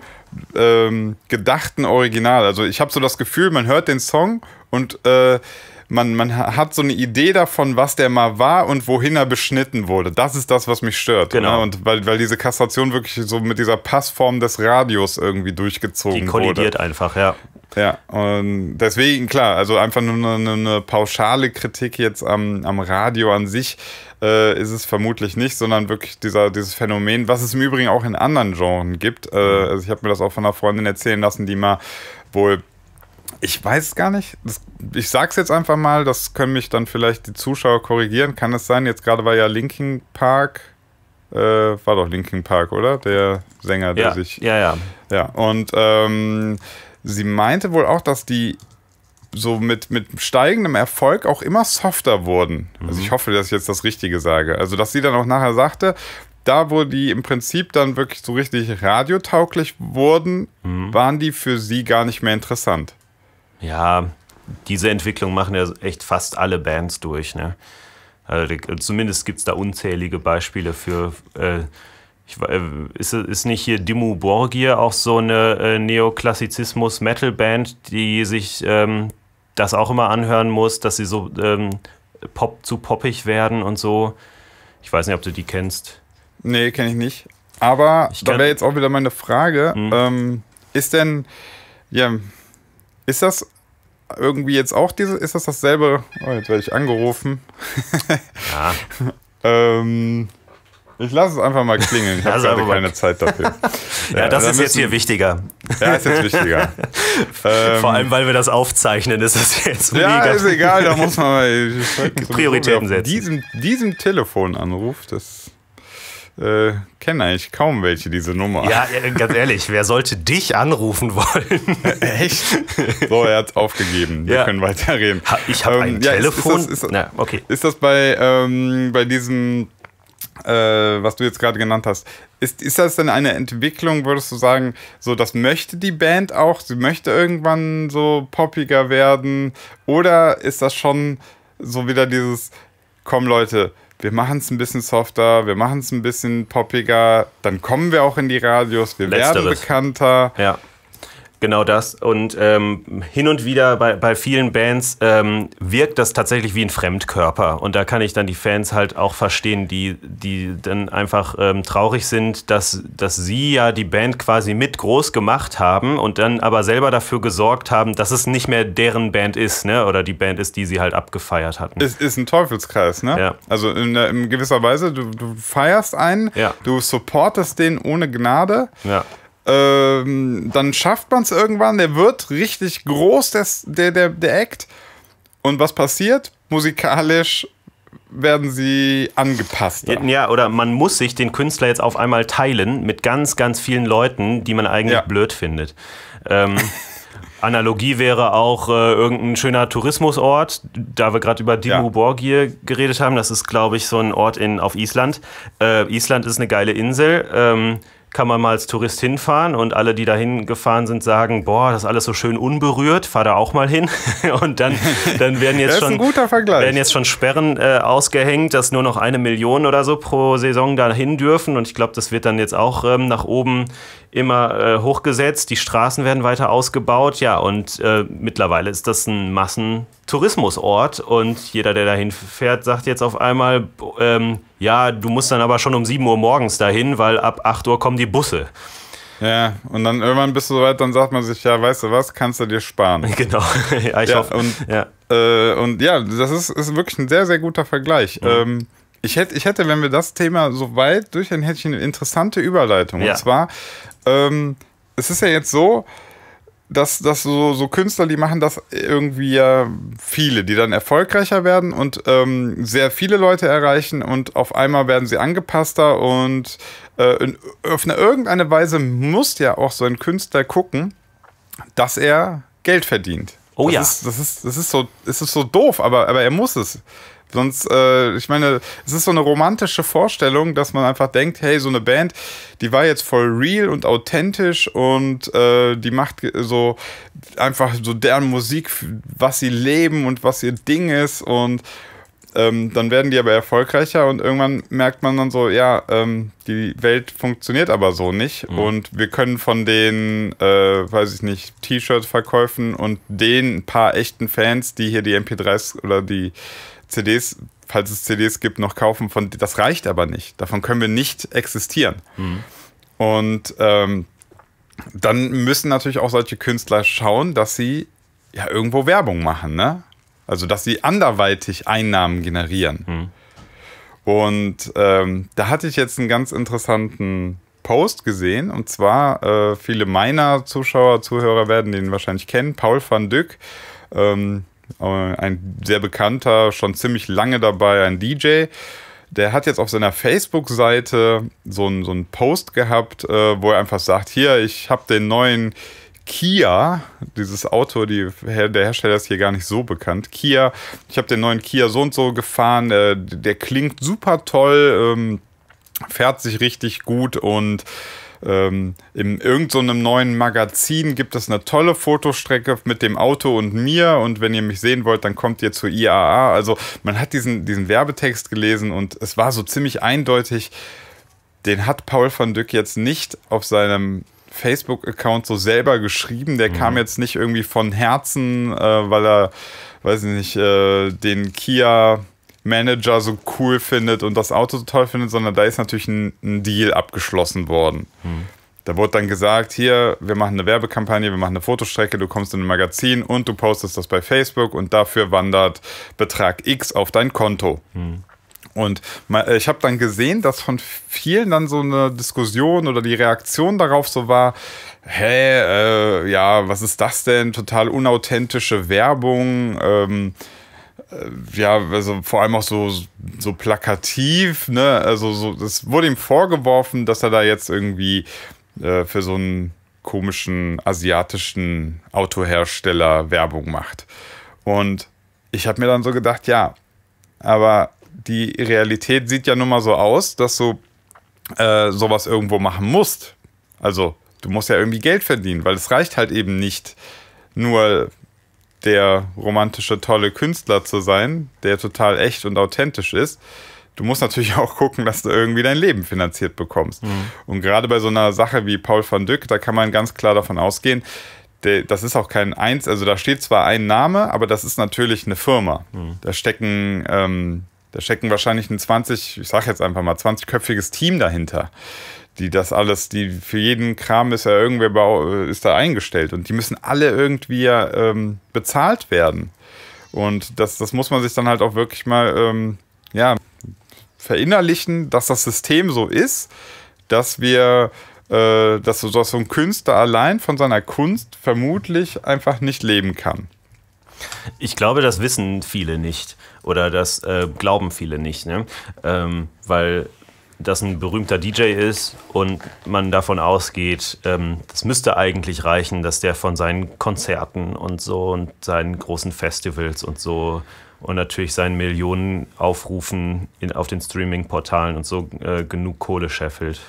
ähm, gedachten Original. Also ich habe so das Gefühl, man hört den Song und äh, man, man hat so eine Idee davon, was der mal war und wohin er beschnitten wurde. Das ist das, was mich stört. Genau. Ne? Und weil, weil diese Kastration wirklich so mit dieser Passform des Radios irgendwie durchgezogen wurde. Die kollidiert wurde. einfach, ja. Ja, und deswegen, klar, also einfach nur eine, eine pauschale Kritik jetzt am, am Radio an sich äh, ist es vermutlich nicht, sondern wirklich dieser, dieses Phänomen, was es im Übrigen auch in anderen Genres gibt. Äh, mhm. also ich habe mir das auch von einer Freundin erzählen lassen, die mal wohl ich weiß gar nicht. Das, ich sag's jetzt einfach mal, das können mich dann vielleicht die Zuschauer korrigieren. Kann es sein, jetzt gerade war ja Linkin Park, äh, war doch Linkin Park, oder? Der Sänger, der ja. sich. Ja, ja. Ja, und ähm, sie meinte wohl auch, dass die so mit, mit steigendem Erfolg auch immer softer wurden. Also mhm. Also ich hoffe, dass ich jetzt das Richtige sage. Also, dass sie dann auch nachher sagte, da wo die im Prinzip dann wirklich so richtig radiotauglich wurden, mhm. waren die für sie gar nicht mehr interessant. Ja, diese Entwicklung machen ja echt fast alle Bands durch. Ne? Also, zumindest gibt es da unzählige Beispiele für. Äh, ich, äh, ist, ist nicht hier Dimmu Borgir auch so eine äh, Neoklassizismus-Metal-Band, die sich ähm, das auch immer anhören muss, dass sie so ähm, pop zu poppig werden und so? Ich weiß nicht, ob du die kennst. Nee, kenne ich nicht. Aber ich da wäre jetzt auch wieder meine Frage: hm. ähm, Ist denn. Ja, ist das irgendwie jetzt auch diese, ist das dasselbe? Oh, jetzt werde ich angerufen. Ja. ähm, ich lasse es einfach mal klingeln. Ich habe gerade keine Zeit dafür. ja, das ist jetzt hier wichtiger. Ja, ist jetzt wichtiger. ähm, Vor allem, weil wir das aufzeichnen, ist das jetzt mega. Ja, ist egal, da muss man mal Prioritäten setzen. Diesem, diesem Telefon anruft, das äh, kenne eigentlich kaum welche diese Nummer. Ja, ganz ehrlich, wer sollte dich anrufen wollen? Echt? So, er hat aufgegeben. Wir ja. können weiterreden. Ha, ich habe ähm, ein ja, Telefon. Ist, ist das, ist Na, okay. ist das bei, ähm, bei diesem, äh, was du jetzt gerade genannt hast, ist, ist das denn eine Entwicklung, würdest du sagen, so das möchte die Band auch, sie möchte irgendwann so poppiger werden? Oder ist das schon so wieder dieses, komm Leute, wir machen es ein bisschen softer, wir machen es ein bisschen poppiger, dann kommen wir auch in die Radios, wir Letzteres. werden bekannter. Ja. Genau das. Und ähm, hin und wieder bei, bei vielen Bands ähm, wirkt das tatsächlich wie ein Fremdkörper. Und da kann ich dann die Fans halt auch verstehen, die, die dann einfach ähm, traurig sind, dass, dass sie ja die Band quasi mit groß gemacht haben und dann aber selber dafür gesorgt haben, dass es nicht mehr deren Band ist, ne? Oder die Band ist, die sie halt abgefeiert hatten. Es ist ein Teufelskreis, ne? Ja. Also in, in gewisser Weise, du, du feierst einen, ja. du supportest den ohne Gnade. Ja. Ähm, dann schafft man es irgendwann. Der wird richtig groß, des, der, der, der Act. Und was passiert? Musikalisch werden sie angepasst. Ja, oder man muss sich den Künstler jetzt auf einmal teilen mit ganz, ganz vielen Leuten, die man eigentlich ja. blöd findet. Ähm, Analogie wäre auch äh, irgendein schöner Tourismusort, da wir gerade über Dimmu ja. Borgir geredet haben. Das ist, glaube ich, so ein Ort in, auf Island. Äh, Island ist eine geile Insel. Ähm, kann man mal als Tourist hinfahren und alle, die dahin gefahren sind, sagen, boah, das ist alles so schön unberührt, fahr da auch mal hin. und dann, dann werden, jetzt schon, werden jetzt schon Sperren äh, ausgehängt, dass nur noch eine Million oder so pro Saison dahin dürfen. Und ich glaube, das wird dann jetzt auch ähm, nach oben immer äh, hochgesetzt, die Straßen werden weiter ausgebaut, ja, und äh, mittlerweile ist das ein Massentourismusort und jeder, der dahin fährt, sagt jetzt auf einmal, ähm, ja, du musst dann aber schon um 7 Uhr morgens dahin, weil ab 8 Uhr kommen die Busse. Ja, und dann irgendwann bist du soweit, dann sagt man sich, ja, weißt du was, kannst du dir sparen. Genau, ja, ich ja, hoffe. Und ja. Äh, und ja, das ist, ist wirklich ein sehr, sehr guter Vergleich. Mhm. Ähm, ich hätte, ich hätte, wenn wir das Thema so weit durchhätten, hätte ich eine interessante Überleitung. Ja. Und zwar, ähm, es ist ja jetzt so, dass, dass so, so Künstler, die machen das irgendwie ja viele, die dann erfolgreicher werden und ähm, sehr viele Leute erreichen und auf einmal werden sie angepasster und äh, in, auf eine, irgendeine Weise muss ja auch so ein Künstler gucken, dass er Geld verdient. Oh das ja. Ist, das, ist, das, ist so, das ist so doof, aber, aber er muss es. Sonst, äh, ich meine, es ist so eine romantische Vorstellung, dass man einfach denkt, hey, so eine Band, die war jetzt voll real und authentisch und äh, die macht so einfach so deren Musik, was sie leben und was ihr Ding ist und ähm, dann werden die aber erfolgreicher und irgendwann merkt man dann so, ja, ähm, die Welt funktioniert aber so nicht mhm. und wir können von den, äh, weiß ich nicht, t shirts verkäufen und den paar echten Fans, die hier die MP3s oder die CDs, falls es CDs gibt, noch kaufen. Von, das reicht aber nicht. Davon können wir nicht existieren. Mhm. Und ähm, dann müssen natürlich auch solche Künstler schauen, dass sie ja irgendwo Werbung machen, ne? Also, dass sie anderweitig Einnahmen generieren. Mhm. Und ähm, da hatte ich jetzt einen ganz interessanten Post gesehen. Und zwar, äh, viele meiner Zuschauer, Zuhörer werden den wahrscheinlich kennen, Paul van Dyck. Ähm, äh, ein sehr bekannter, schon ziemlich lange dabei, ein DJ. Der hat jetzt auf seiner Facebook-Seite so einen so einen Post gehabt, äh, wo er einfach sagt: Hier, ich habe den neuen Kia, dieses Auto, die, der Hersteller ist hier gar nicht so bekannt. Kia, ich habe den neuen Kia so und so gefahren, der, äh, der klingt super toll, ähm, fährt sich richtig gut und ähm, in irgendeinem neuen Magazin gibt es eine tolle Fotostrecke mit dem Auto und mir und wenn ihr mich sehen wollt, dann kommt ihr zu IAA. Also man hat diesen, diesen Werbetext gelesen und es war so ziemlich eindeutig, den hat Paul van Dyck jetzt nicht auf seinem Facebook-Account so selber geschrieben. Der mhm. kam jetzt nicht irgendwie von Herzen, äh, weil er, weiß ich nicht, äh, den Kia Manager so cool findet und das Auto so toll findet, sondern da ist natürlich ein, ein Deal abgeschlossen worden. Hm. Da wurde dann gesagt, hier, wir machen eine Werbekampagne, wir machen eine Fotostrecke, du kommst in ein Magazin und du postest das bei Facebook und dafür wandert Betrag X auf dein Konto. Hm. Und äh, ich habe dann gesehen, dass von vielen dann so eine Diskussion oder die Reaktion darauf so war, hä, äh, ja, was ist das denn? Total unauthentische Werbung. Ähm, äh, ja, also vor allem auch so, so plakativ, ne? Also so, das wurde ihm vorgeworfen, dass er da jetzt irgendwie äh, für so einen komischen asiatischen Autohersteller Werbung macht. Und ich habe mir dann so gedacht, ja, aber die Realität sieht ja nun mal so aus, dass du äh, sowas irgendwo machen musst. Also du musst ja irgendwie Geld verdienen, weil es reicht halt eben nicht nur der romantische, tolle Künstler zu sein, der total echt und authentisch ist. Du musst natürlich auch gucken, dass du irgendwie dein Leben finanziert bekommst. Mhm. Und gerade bei so einer Sache wie Paul van Dyck, da kann man ganz klar davon ausgehen, das ist auch kein Eins, also da steht zwar ein Name, aber das ist natürlich eine Firma. Mhm. Da stecken, ähm, da stecken wahrscheinlich ein 20, ich sag jetzt einfach mal, 20-köpfiges Team dahinter die das alles, die für jeden Kram ist ja irgendwer äh, ist da eingestellt und die müssen alle irgendwie ähm, bezahlt werden. Und das, das muss man sich dann halt auch wirklich mal ähm, ja, verinnerlichen, dass das System so ist, dass wir, äh, dass, dass so ein Künstler allein von seiner Kunst vermutlich einfach nicht leben kann. Ich glaube, das wissen viele nicht oder das äh, glauben viele nicht, ne? Ähm, weil das ein berühmter DJ ist und man davon ausgeht, ähm, das müsste eigentlich reichen, dass der von seinen Konzerten und so und seinen großen Festivals und so und natürlich seinen Millionen Aufrufen in, auf den Streaming-Portalen und so äh, genug Kohle scheffelt.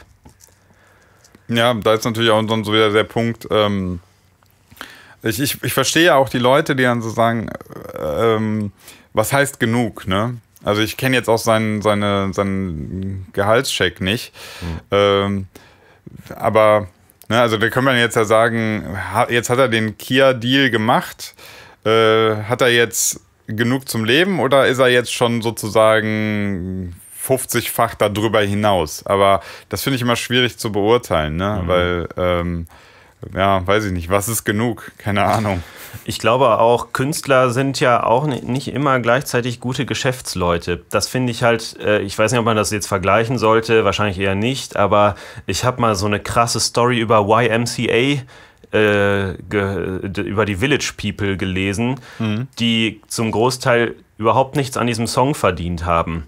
Ja, da ist natürlich auch so wieder der Punkt. Ähm, ich, ich, ich verstehe auch die Leute, die dann so sagen, äh, ähm, was heißt genug, ne? Also ich kenne jetzt auch seinen, seine, seinen Gehaltscheck nicht. Mhm. Ähm, aber, ne, also da können wir jetzt ja sagen, jetzt hat er den Kia-Deal gemacht. Äh, hat er jetzt genug zum Leben oder ist er jetzt schon sozusagen 50-fach darüber hinaus? Aber das finde ich immer schwierig zu beurteilen, ne? Mhm. Weil ähm, ja, weiß ich nicht, was ist genug? Keine Ahnung. Ich glaube auch, Künstler sind ja auch nicht immer gleichzeitig gute Geschäftsleute. Das finde ich halt, äh, ich weiß nicht, ob man das jetzt vergleichen sollte, wahrscheinlich eher nicht, aber ich habe mal so eine krasse Story über YMCA äh, über die Village People gelesen, mhm. die zum Großteil überhaupt nichts an diesem Song verdient haben.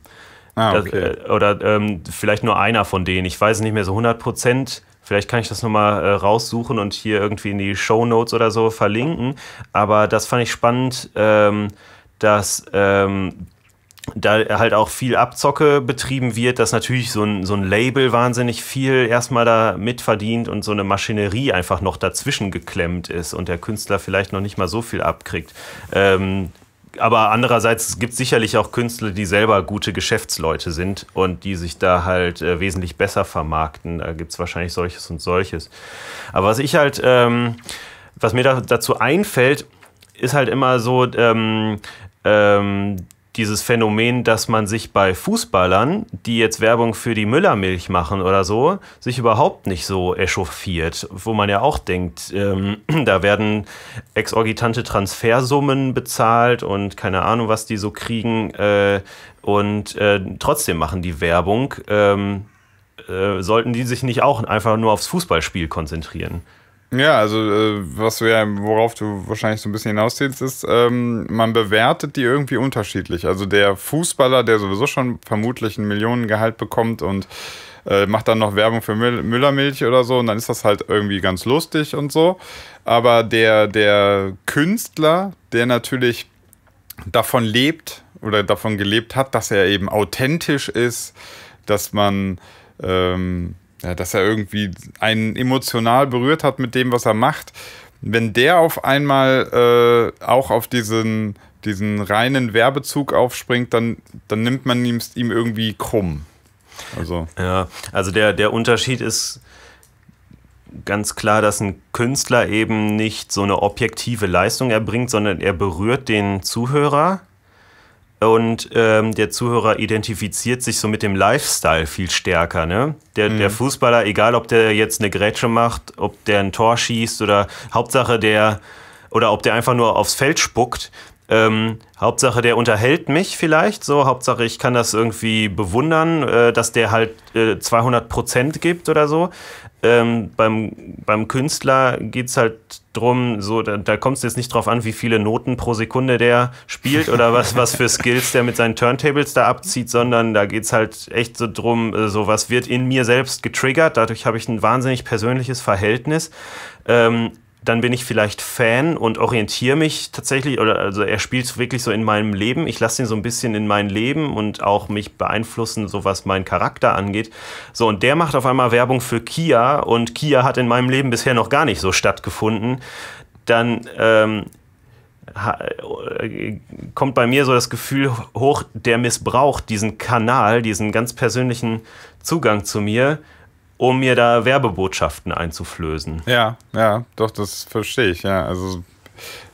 Ah, okay. Äh, oder ähm, vielleicht nur einer von denen, ich weiß nicht mehr so 100 Prozent Vielleicht kann ich das nochmal äh, raussuchen und hier irgendwie in die Show Notes oder so verlinken. Aber das fand ich spannend, ähm, dass ähm, da halt auch viel Abzocke betrieben wird, dass natürlich so ein, so ein Label wahnsinnig viel erstmal da mitverdient und so eine Maschinerie einfach noch dazwischen geklemmt ist und der Künstler vielleicht noch nicht mal so viel abkriegt. Ähm, aber andererseits gibt es sicherlich auch Künstler, die selber gute Geschäftsleute sind und die sich da halt äh, wesentlich besser vermarkten. Da gibt es wahrscheinlich solches und solches. Aber was ich halt, ähm, was mir da, dazu einfällt, ist halt immer so, ähm, ähm, dieses Phänomen, dass man sich bei Fußballern, die jetzt Werbung für die Müllermilch machen oder so, sich überhaupt nicht so echauffiert, wo man ja auch denkt, ähm, da werden exorbitante Transfersummen bezahlt und keine Ahnung, was die so kriegen äh, und äh, trotzdem machen die Werbung. Ähm, äh, sollten die sich nicht auch einfach nur aufs Fußballspiel konzentrieren? Ja, also äh, was du ja, worauf du wahrscheinlich so ein bisschen hinausziehst, ist, ähm, man bewertet die irgendwie unterschiedlich. Also der Fußballer, der sowieso schon vermutlich ein Millionengehalt bekommt und äh, macht dann noch Werbung für Müll Müllermilch oder so und dann ist das halt irgendwie ganz lustig und so. Aber der, der Künstler, der natürlich davon lebt oder davon gelebt hat, dass er eben authentisch ist, dass man ähm, ja, dass er irgendwie einen emotional berührt hat mit dem, was er macht. Wenn der auf einmal äh, auch auf diesen, diesen reinen Werbezug aufspringt, dann, dann nimmt man ihm, ihm irgendwie krumm. Also. Ja, also der, der Unterschied ist ganz klar, dass ein Künstler eben nicht so eine objektive Leistung erbringt, sondern er berührt den Zuhörer und ähm, der Zuhörer identifiziert sich so mit dem Lifestyle viel stärker. Ne? Der, mhm. der Fußballer, egal ob der jetzt eine Grätsche macht, ob der ein Tor schießt oder Hauptsache der oder ob der einfach nur aufs Feld spuckt, ähm, Hauptsache, der unterhält mich vielleicht so. Hauptsache, ich kann das irgendwie bewundern, äh, dass der halt äh, 200 Prozent gibt oder so. Ähm, beim, beim Künstler geht es halt drum, so, da, da kommt es jetzt nicht drauf an, wie viele Noten pro Sekunde der spielt oder was, was für Skills der mit seinen Turntables da abzieht, sondern da geht es halt echt so drum, äh, so was wird in mir selbst getriggert. Dadurch habe ich ein wahnsinnig persönliches Verhältnis. Ähm, dann bin ich vielleicht Fan und orientiere mich tatsächlich, oder also er spielt wirklich so in meinem Leben. Ich lasse ihn so ein bisschen in mein Leben und auch mich beeinflussen, so was meinen Charakter angeht. So, und der macht auf einmal Werbung für Kia und Kia hat in meinem Leben bisher noch gar nicht so stattgefunden. Dann ähm, äh, kommt bei mir so das Gefühl hoch, der missbraucht diesen Kanal, diesen ganz persönlichen Zugang zu mir um mir da Werbebotschaften einzuflößen. Ja, ja, doch, das verstehe ich, ja. Also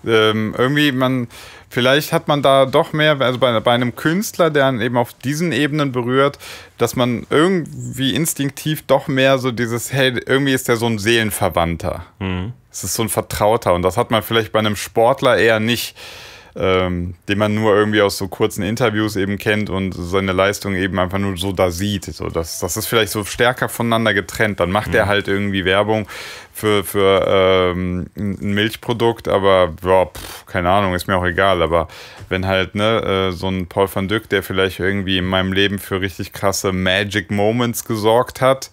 ähm, irgendwie, man, vielleicht hat man da doch mehr, also bei, bei einem Künstler, der eben auf diesen Ebenen berührt, dass man irgendwie instinktiv doch mehr so dieses, hey, irgendwie ist der so ein Seelenverwandter. Mhm. Es ist so ein Vertrauter und das hat man vielleicht bei einem Sportler eher nicht ähm, den man nur irgendwie aus so kurzen Interviews eben kennt und seine Leistung eben einfach nur so da sieht. So, das, das ist vielleicht so stärker voneinander getrennt. Dann macht mhm. er halt irgendwie Werbung für, für ähm, ein Milchprodukt, aber ja, pff, keine Ahnung, ist mir auch egal. Aber wenn halt ne, äh, so ein Paul van Dyck, der vielleicht irgendwie in meinem Leben für richtig krasse Magic Moments gesorgt hat,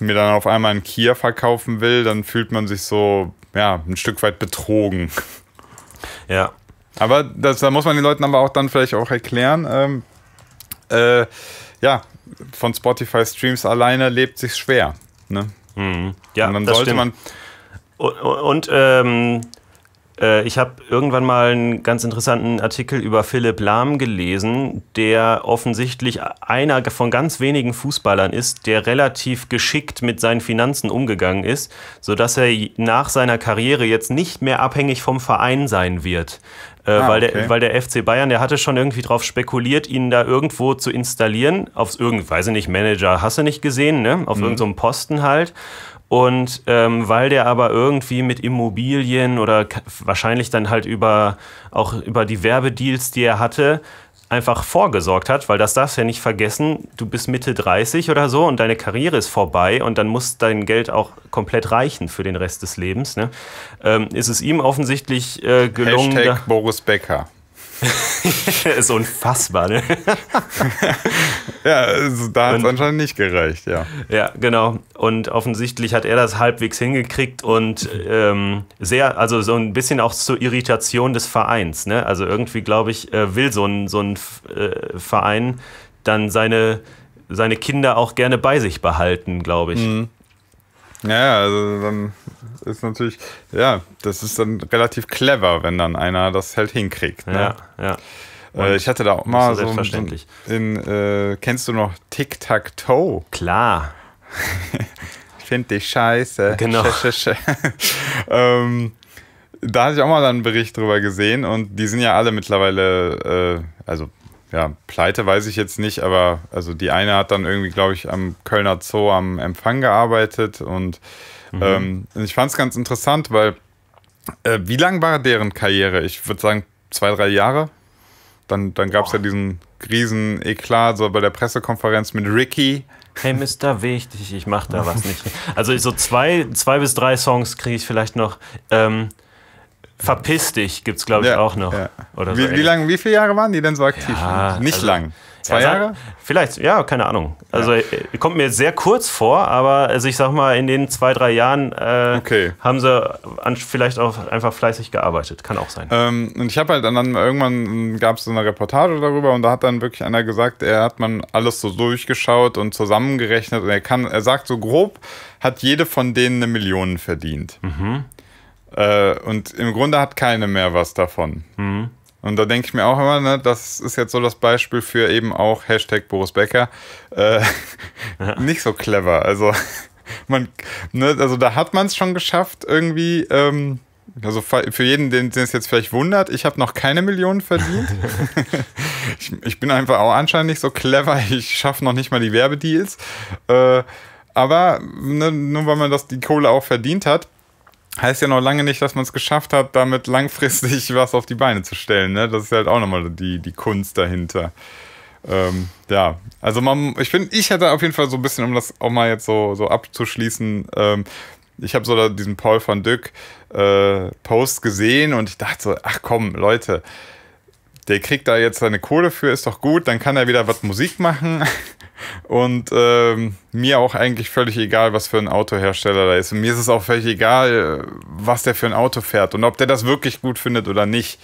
mir dann auf einmal ein Kia verkaufen will, dann fühlt man sich so ja, ein Stück weit betrogen. Ja, aber das, da muss man den Leuten aber auch dann vielleicht auch erklären. Ähm, äh, ja, von Spotify-Streams alleine lebt sich schwer. Ne? Mhm. Ja, und dann das sollte stimmt. man. Und, und ähm, äh, ich habe irgendwann mal einen ganz interessanten Artikel über Philipp Lahm gelesen, der offensichtlich einer von ganz wenigen Fußballern ist, der relativ geschickt mit seinen Finanzen umgegangen ist, sodass er nach seiner Karriere jetzt nicht mehr abhängig vom Verein sein wird. Äh, ah, weil, okay. der, weil der FC Bayern, der hatte schon irgendwie drauf spekuliert, ihn da irgendwo zu installieren, aufs irgendeinem, weiß ich nicht, Manager, hast du nicht gesehen, ne? auf mhm. irgendeinem so Posten halt. Und ähm, weil der aber irgendwie mit Immobilien oder wahrscheinlich dann halt über auch über die Werbedeals, die er hatte, einfach vorgesorgt hat, weil das darfst du ja nicht vergessen, du bist Mitte 30 oder so und deine Karriere ist vorbei und dann muss dein Geld auch komplett reichen für den Rest des Lebens. Ne? Ähm, ist es ihm offensichtlich äh, gelungen. Hashtag Boris Becker. ist unfassbar, ne? ja, also da hat es anscheinend nicht gereicht, ja. Ja, genau. Und offensichtlich hat er das halbwegs hingekriegt und ähm, sehr, also so ein bisschen auch zur Irritation des Vereins, ne? Also irgendwie, glaube ich, äh, will so ein, so ein äh, Verein dann seine, seine Kinder auch gerne bei sich behalten, glaube ich. Mhm. Ja, also dann ist natürlich, ja, das ist dann relativ clever, wenn dann einer das halt hinkriegt. Ne? Ja, ja. Äh, und ich hatte da auch mal so selbstverständlich. in, äh, kennst du noch Tic Tac Toe? Klar. ich finde dich scheiße. Genau. Sch, sch, sch. ähm, da hatte ich auch mal einen Bericht drüber gesehen und die sind ja alle mittlerweile, äh, also ja, Pleite weiß ich jetzt nicht, aber also die eine hat dann irgendwie, glaube ich, am Kölner Zoo am Empfang gearbeitet und mhm. ähm, ich fand es ganz interessant, weil äh, wie lang war deren Karriere? Ich würde sagen zwei, drei Jahre. Dann, dann gab es ja diesen riesen Eklat so bei der Pressekonferenz mit Ricky. Hey, Mr. Wichtig, ich mach da was nicht. Also so zwei, zwei bis drei Songs kriege ich vielleicht noch. Ähm Verpiss dich gibt es, glaube ich ja, auch noch. Ja. Oder wie, so wie lange, wie viele Jahre waren die denn so aktiv? Ja, Nicht also, lang. Zwei Jahre? vielleicht, ja, keine Ahnung. Also äh, kommt mir sehr kurz vor, aber also ich sag mal, in den zwei, drei Jahren äh, okay. haben sie an, vielleicht auch einfach fleißig gearbeitet. Kann auch sein. Ähm, und ich habe halt dann, dann irgendwann gab es so eine Reportage darüber und da hat dann wirklich einer gesagt, er hat man alles so durchgeschaut und zusammengerechnet und er kann, er sagt so grob, hat jede von denen eine Million verdient. Mhm. Äh, und im Grunde hat keine mehr was davon. Mhm. Und da denke ich mir auch immer, ne, das ist jetzt so das Beispiel für eben auch Hashtag Boris Becker. Äh, Nicht so clever. Also, man, ne, also da hat man es schon geschafft, irgendwie. Ähm, also für jeden, den, den es jetzt vielleicht wundert, ich habe noch keine Millionen verdient. ich, ich, bin einfach auch anscheinend nicht so clever. Ich schaffe noch nicht mal die Werbedeals. Äh, aber ne, nur weil man das die Kohle auch verdient hat, heißt ja noch lange nicht, dass man es geschafft hat, damit langfristig was auf die Beine zu stellen. Ne? Das ist halt auch nochmal die, die Kunst dahinter. Ähm, ja, also man, ich finde, ich hätte auf jeden Fall so ein bisschen, um das auch mal jetzt so, so abzuschließen, ähm, ich habe so diesen Paul van Dyck äh, Post gesehen und ich dachte so, ach komm, Leute, der kriegt da jetzt seine Kohle für, ist doch gut, dann kann er wieder was Musik machen. Und ähm, mir auch eigentlich völlig egal, was für ein Autohersteller da ist. Und mir ist es auch völlig egal, was der für ein Auto fährt und ob der das wirklich gut findet oder nicht.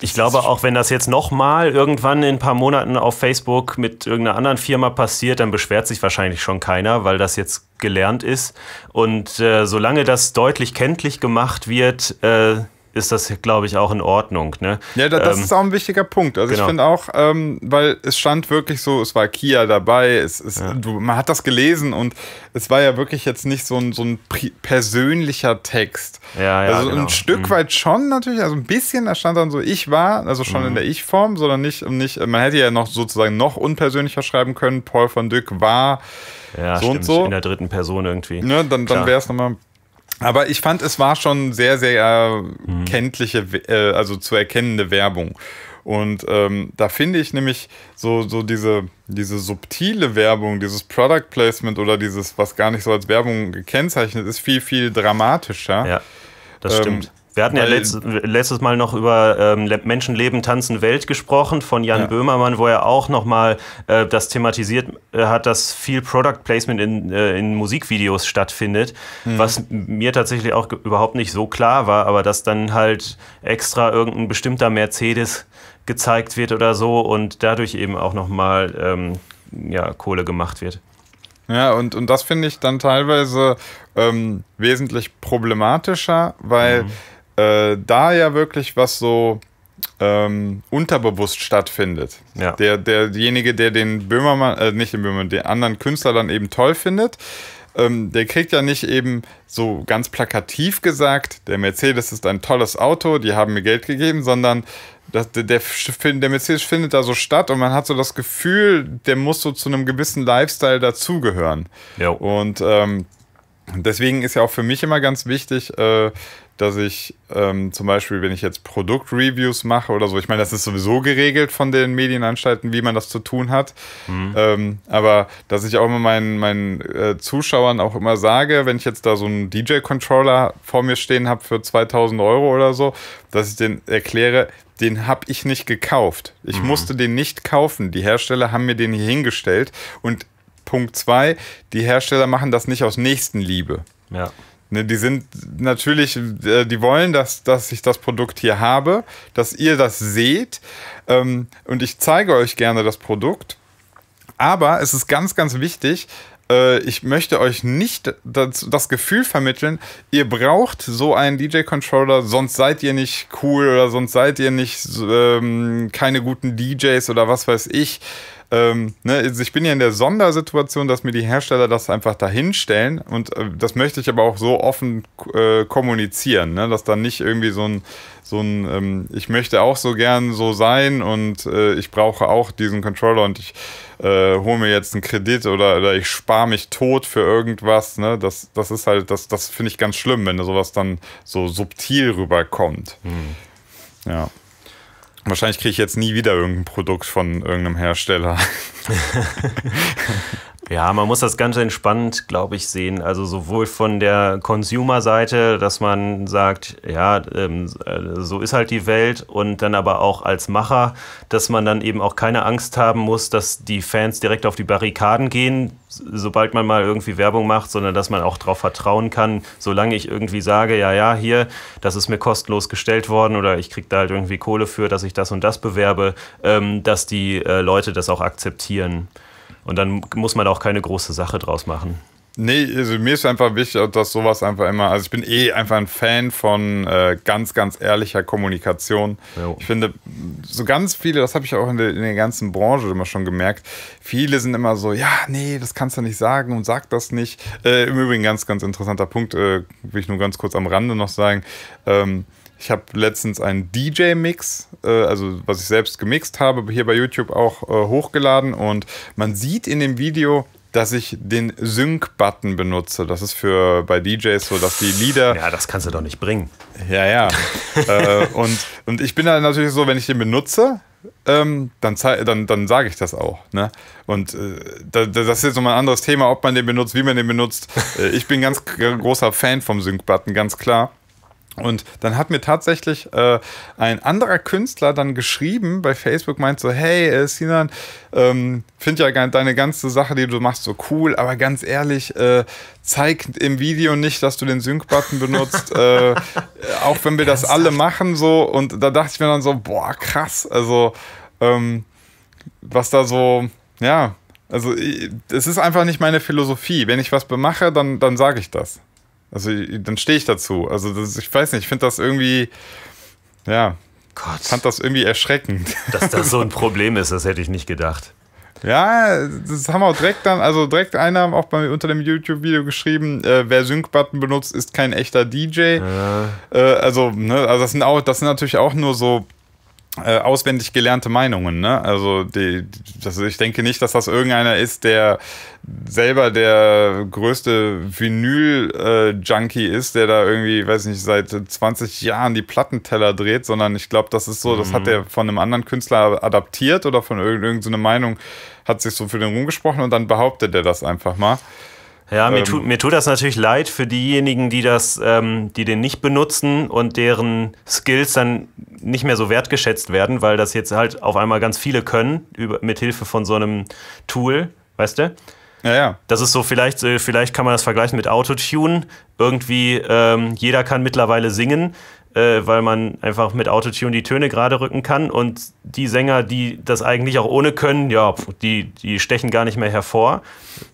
Ich glaube, auch wenn das jetzt nochmal irgendwann in ein paar Monaten auf Facebook mit irgendeiner anderen Firma passiert, dann beschwert sich wahrscheinlich schon keiner, weil das jetzt gelernt ist. Und äh, solange das deutlich kenntlich gemacht wird, äh, ist das, glaube ich, auch in Ordnung. Ne? Ja, da, das ähm, ist auch ein wichtiger Punkt. Also genau. ich finde auch, ähm, weil es stand wirklich so, es war Kia dabei, es, es, ja. du, man hat das gelesen und es war ja wirklich jetzt nicht so ein, so ein persönlicher Text. Ja, ja, also genau. ein Stück mhm. weit schon natürlich, also ein bisschen, da stand dann so, ich war, also schon mhm. in der Ich-Form, sondern nicht, ähm, nicht, man hätte ja noch sozusagen noch unpersönlicher schreiben können, Paul van Dyck war ja, so stimmt, und so. In der dritten Person irgendwie. Ne, dann dann wäre es nochmal aber ich fand, es war schon sehr, sehr äh, mhm. kenntliche, äh, also zu erkennende Werbung. Und ähm, da finde ich nämlich so, so diese, diese subtile Werbung, dieses Product Placement oder dieses, was gar nicht so als Werbung gekennzeichnet ist, viel, viel dramatischer. Ja, das ähm, stimmt wir hatten Weil, ja letzt, letztes Mal noch über ähm, Menschenleben, Tanzen, Welt gesprochen von Jan ja. Böhmermann, wo er auch nochmal äh, das thematisiert äh, hat, dass viel Product Placement in, äh, in Musikvideos stattfindet, mhm. was mir tatsächlich auch überhaupt nicht so klar war, aber dass dann halt extra irgendein bestimmter Mercedes gezeigt wird oder so und dadurch eben auch nochmal ähm, ja, Kohle gemacht wird. Ja, und, und das finde ich dann teilweise ähm, wesentlich problematischer, weil mhm äh, da ja wirklich was so ähm, unterbewusst stattfindet. Ja. Der, derjenige, der den Böhmermann, äh, nicht den Böhmermann, den anderen Künstler dann eben toll findet, ähm, der kriegt ja nicht eben so ganz plakativ gesagt, der Mercedes ist ein tolles Auto, die haben mir Geld gegeben, sondern das, der, der, der Mercedes findet da so statt und man hat so das Gefühl, der muss so zu einem gewissen Lifestyle dazugehören. Jo. Und ähm, deswegen ist ja auch für mich immer ganz wichtig, äh, dass ich ähm, zum Beispiel, wenn ich jetzt Produktreviews mache oder so, ich meine, das ist sowieso geregelt von den Medienanstalten, wie man das zu tun hat. Mhm. Ähm, aber dass ich auch immer meinen, meinen äh, Zuschauern auch immer sage, wenn ich jetzt da so einen DJ-Controller vor mir stehen habe für 2000 Euro oder so, dass ich den erkläre, den habe ich nicht gekauft. Ich mhm. musste den nicht kaufen. Die Hersteller haben mir den hier hingestellt. Und Punkt zwei, die Hersteller machen das nicht aus Nächstenliebe. Ja Ne, die sind natürlich, äh, die wollen, dass, dass ich das Produkt hier habe, dass ihr das seht ähm, und ich zeige euch gerne das Produkt. Aber es ist ganz, ganz wichtig, äh, ich möchte euch nicht das, das, Gefühl vermitteln, ihr braucht so einen DJ-Controller, sonst seid ihr nicht cool oder sonst seid ihr nicht ähm, keine guten DJs oder was weiß ich ähm, ne, also ich bin ja in der Sondersituation, dass mir die Hersteller das einfach dahinstellen und äh, das möchte ich aber auch so offen äh, kommunizieren, ne, dass dann nicht irgendwie so ein, so ein ähm, ich möchte auch so gern so sein und äh, ich brauche auch diesen Controller und ich äh, hole mir jetzt einen Kredit oder, oder ich spare mich tot für irgendwas. Ne? Das, das ist halt, das, das finde ich ganz schlimm, wenn sowas dann so subtil rüberkommt. Hm. Ja. Wahrscheinlich kriege ich jetzt nie wieder irgendein Produkt von irgendeinem Hersteller. Ja, man muss das ganz entspannt, glaube ich, sehen. Also sowohl von der Consumer-Seite, dass man sagt, ja, ähm, äh, so ist halt die Welt und dann aber auch als Macher, dass man dann eben auch keine Angst haben muss, dass die Fans direkt auf die Barrikaden gehen, sobald man mal irgendwie Werbung macht, sondern dass man auch darauf vertrauen kann, solange ich irgendwie sage, ja, ja, hier, das ist mir kostenlos gestellt worden oder ich kriege da halt irgendwie Kohle für, dass ich das und das bewerbe, ähm, dass die äh, Leute das auch akzeptieren. Und dann muss man auch keine große Sache draus machen. Nee, also mir ist einfach wichtig, dass sowas einfach immer, also ich bin eh einfach ein Fan von äh, ganz, ganz ehrlicher Kommunikation. Jo. Ich finde, so ganz viele, das habe ich auch in der, in der, ganzen Branche immer schon gemerkt, viele sind immer so, ja, nee, das kannst du nicht sagen und sag das nicht. Äh, Im Übrigen ganz, ganz interessanter Punkt, äh, will ich nur ganz kurz am Rande noch sagen. Ähm, ich habe letztens einen DJ-Mix äh, also was ich selbst gemixt habe, hier bei YouTube auch äh, hochgeladen. Und man sieht in dem Video, dass ich den Sync-Button benutze. Das ist für bei DJs so, dass die Lieder. Ja, das kannst du doch nicht bringen. Ja, ja. äh, und, und ich bin da natürlich so, wenn ich den benutze, ähm, dann, dann, dann sage ich das auch. Ne? Und äh, das, das ist jetzt nochmal ein anderes Thema, ob man den benutzt, wie man den benutzt. Äh, ich bin ganz großer Fan vom Sync-Button, ganz klar. Und dann hat mir tatsächlich äh, ein anderer Künstler dann geschrieben bei Facebook, meint so, hey äh, Sinan, ähm, finde ja deine ganze Sache, die du machst, so cool, aber ganz ehrlich, äh, zeig im Video nicht, dass du den Sync-Button benutzt, äh, auch wenn wir das alle machen so. Und da dachte ich mir dann so, boah, krass, also ähm, was da so, ja, also es ist einfach nicht meine Philosophie. Wenn ich was bemache, dann, dann sage ich das. Also dann stehe ich dazu. Also das, ich weiß nicht, ich finde das irgendwie, ja, Gott. fand das irgendwie erschreckend. Dass das so ein Problem ist, das hätte ich nicht gedacht. Ja, das haben auch direkt dann, also direkt einer auch bei mir unter dem YouTube-Video geschrieben, äh, wer Sync-Button benutzt, ist kein echter DJ. Ja. Äh, also, ne, also das sind auch, das sind natürlich auch nur so äh, auswendig gelernte Meinungen. Ne? Also, die, das, ich denke nicht, dass das irgendeiner ist, der selber der größte Vinyl-Junkie äh, ist, der da irgendwie, weiß nicht, seit 20 Jahren die Plattenteller dreht, sondern ich glaube, das ist so, mhm. das hat mhm. er von einem anderen Künstler adaptiert oder von irgendeiner Meinung hat sich so für den Ruhm gesprochen und dann behauptet er das einfach mal. Ja, mir, ähm, tut, mir tut das natürlich leid für diejenigen, die das, ähm, die den nicht benutzen und deren Skills dann nicht mehr so wertgeschätzt werden, weil das jetzt halt auf einmal ganz viele können, über, mit Hilfe von so einem Tool, weißt du? Ja, ja. Das ist so, vielleicht, äh, vielleicht kann man das vergleichen mit Autotune. Irgendwie, ähm, jeder kann mittlerweile singen äh, weil man einfach mit Autotune die Töne gerade rücken kann. Und die Sänger, die das eigentlich auch ohne können, ja, die, die stechen gar nicht mehr hervor.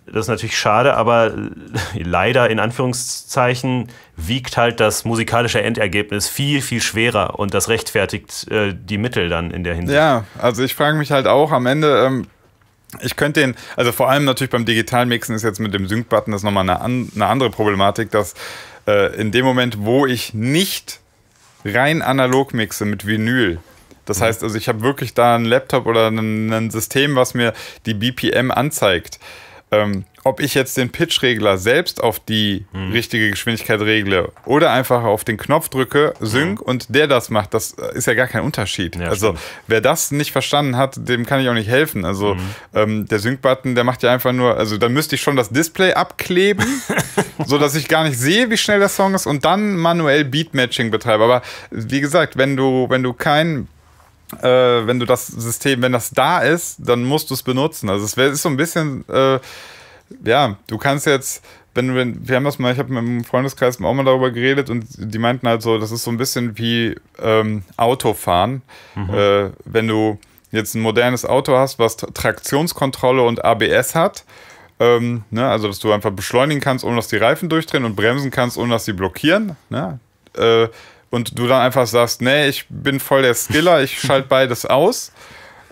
Das ist natürlich schade, aber leider in Anführungszeichen wiegt halt das musikalische Endergebnis viel, viel schwerer und das rechtfertigt äh, die Mittel dann in der Hinsicht. Ja, also ich frage mich halt auch am Ende. Ähm ich könnte den, also vor allem natürlich beim Digitalmixen ist jetzt mit dem Sync-Button das nochmal eine, an, eine andere Problematik, dass äh, in dem Moment, wo ich nicht rein analog mixe mit Vinyl. Das mhm. heißt, also ich habe wirklich da einen Laptop oder ein, System, was mir die BPM anzeigt. Ähm, ob ich jetzt den Pitch-Regler selbst auf die hm. richtige Geschwindigkeit regle oder einfach auf den Knopf drücke, Sync, ja. Hm. und der das macht, das ist ja gar kein Unterschied. Ja, also stimmt. wer das nicht verstanden hat, dem kann ich auch nicht helfen. Also mhm. ähm, der Sync-Button, der macht ja einfach nur, also da müsste ich schon das Display abkleben, sodass ich gar nicht sehe, wie schnell der Song ist und dann manuell Beat-Matching betreibe. Aber wie gesagt, wenn du, wenn du kein äh, wenn du das System, wenn das da ist, dann musst du es benutzen. Also es ist so ein bisschen äh, ja, du kannst jetzt, wenn, wenn wir haben das mal, ich habe mit einem Freundeskreis auch mal darüber geredet und die meinten halt so, das ist so ein bisschen wie ähm, Autofahren. Mhm. Äh, wenn du jetzt ein modernes Auto hast, was Traktionskontrolle und ABS hat, ähm, ne, also dass du einfach beschleunigen kannst, ohne dass die Reifen durchdrehen und bremsen kannst, ohne dass sie blockieren, ne? Äh, und du dann einfach sagst, nee, ich bin voll der Skiller, ich schalte beides aus.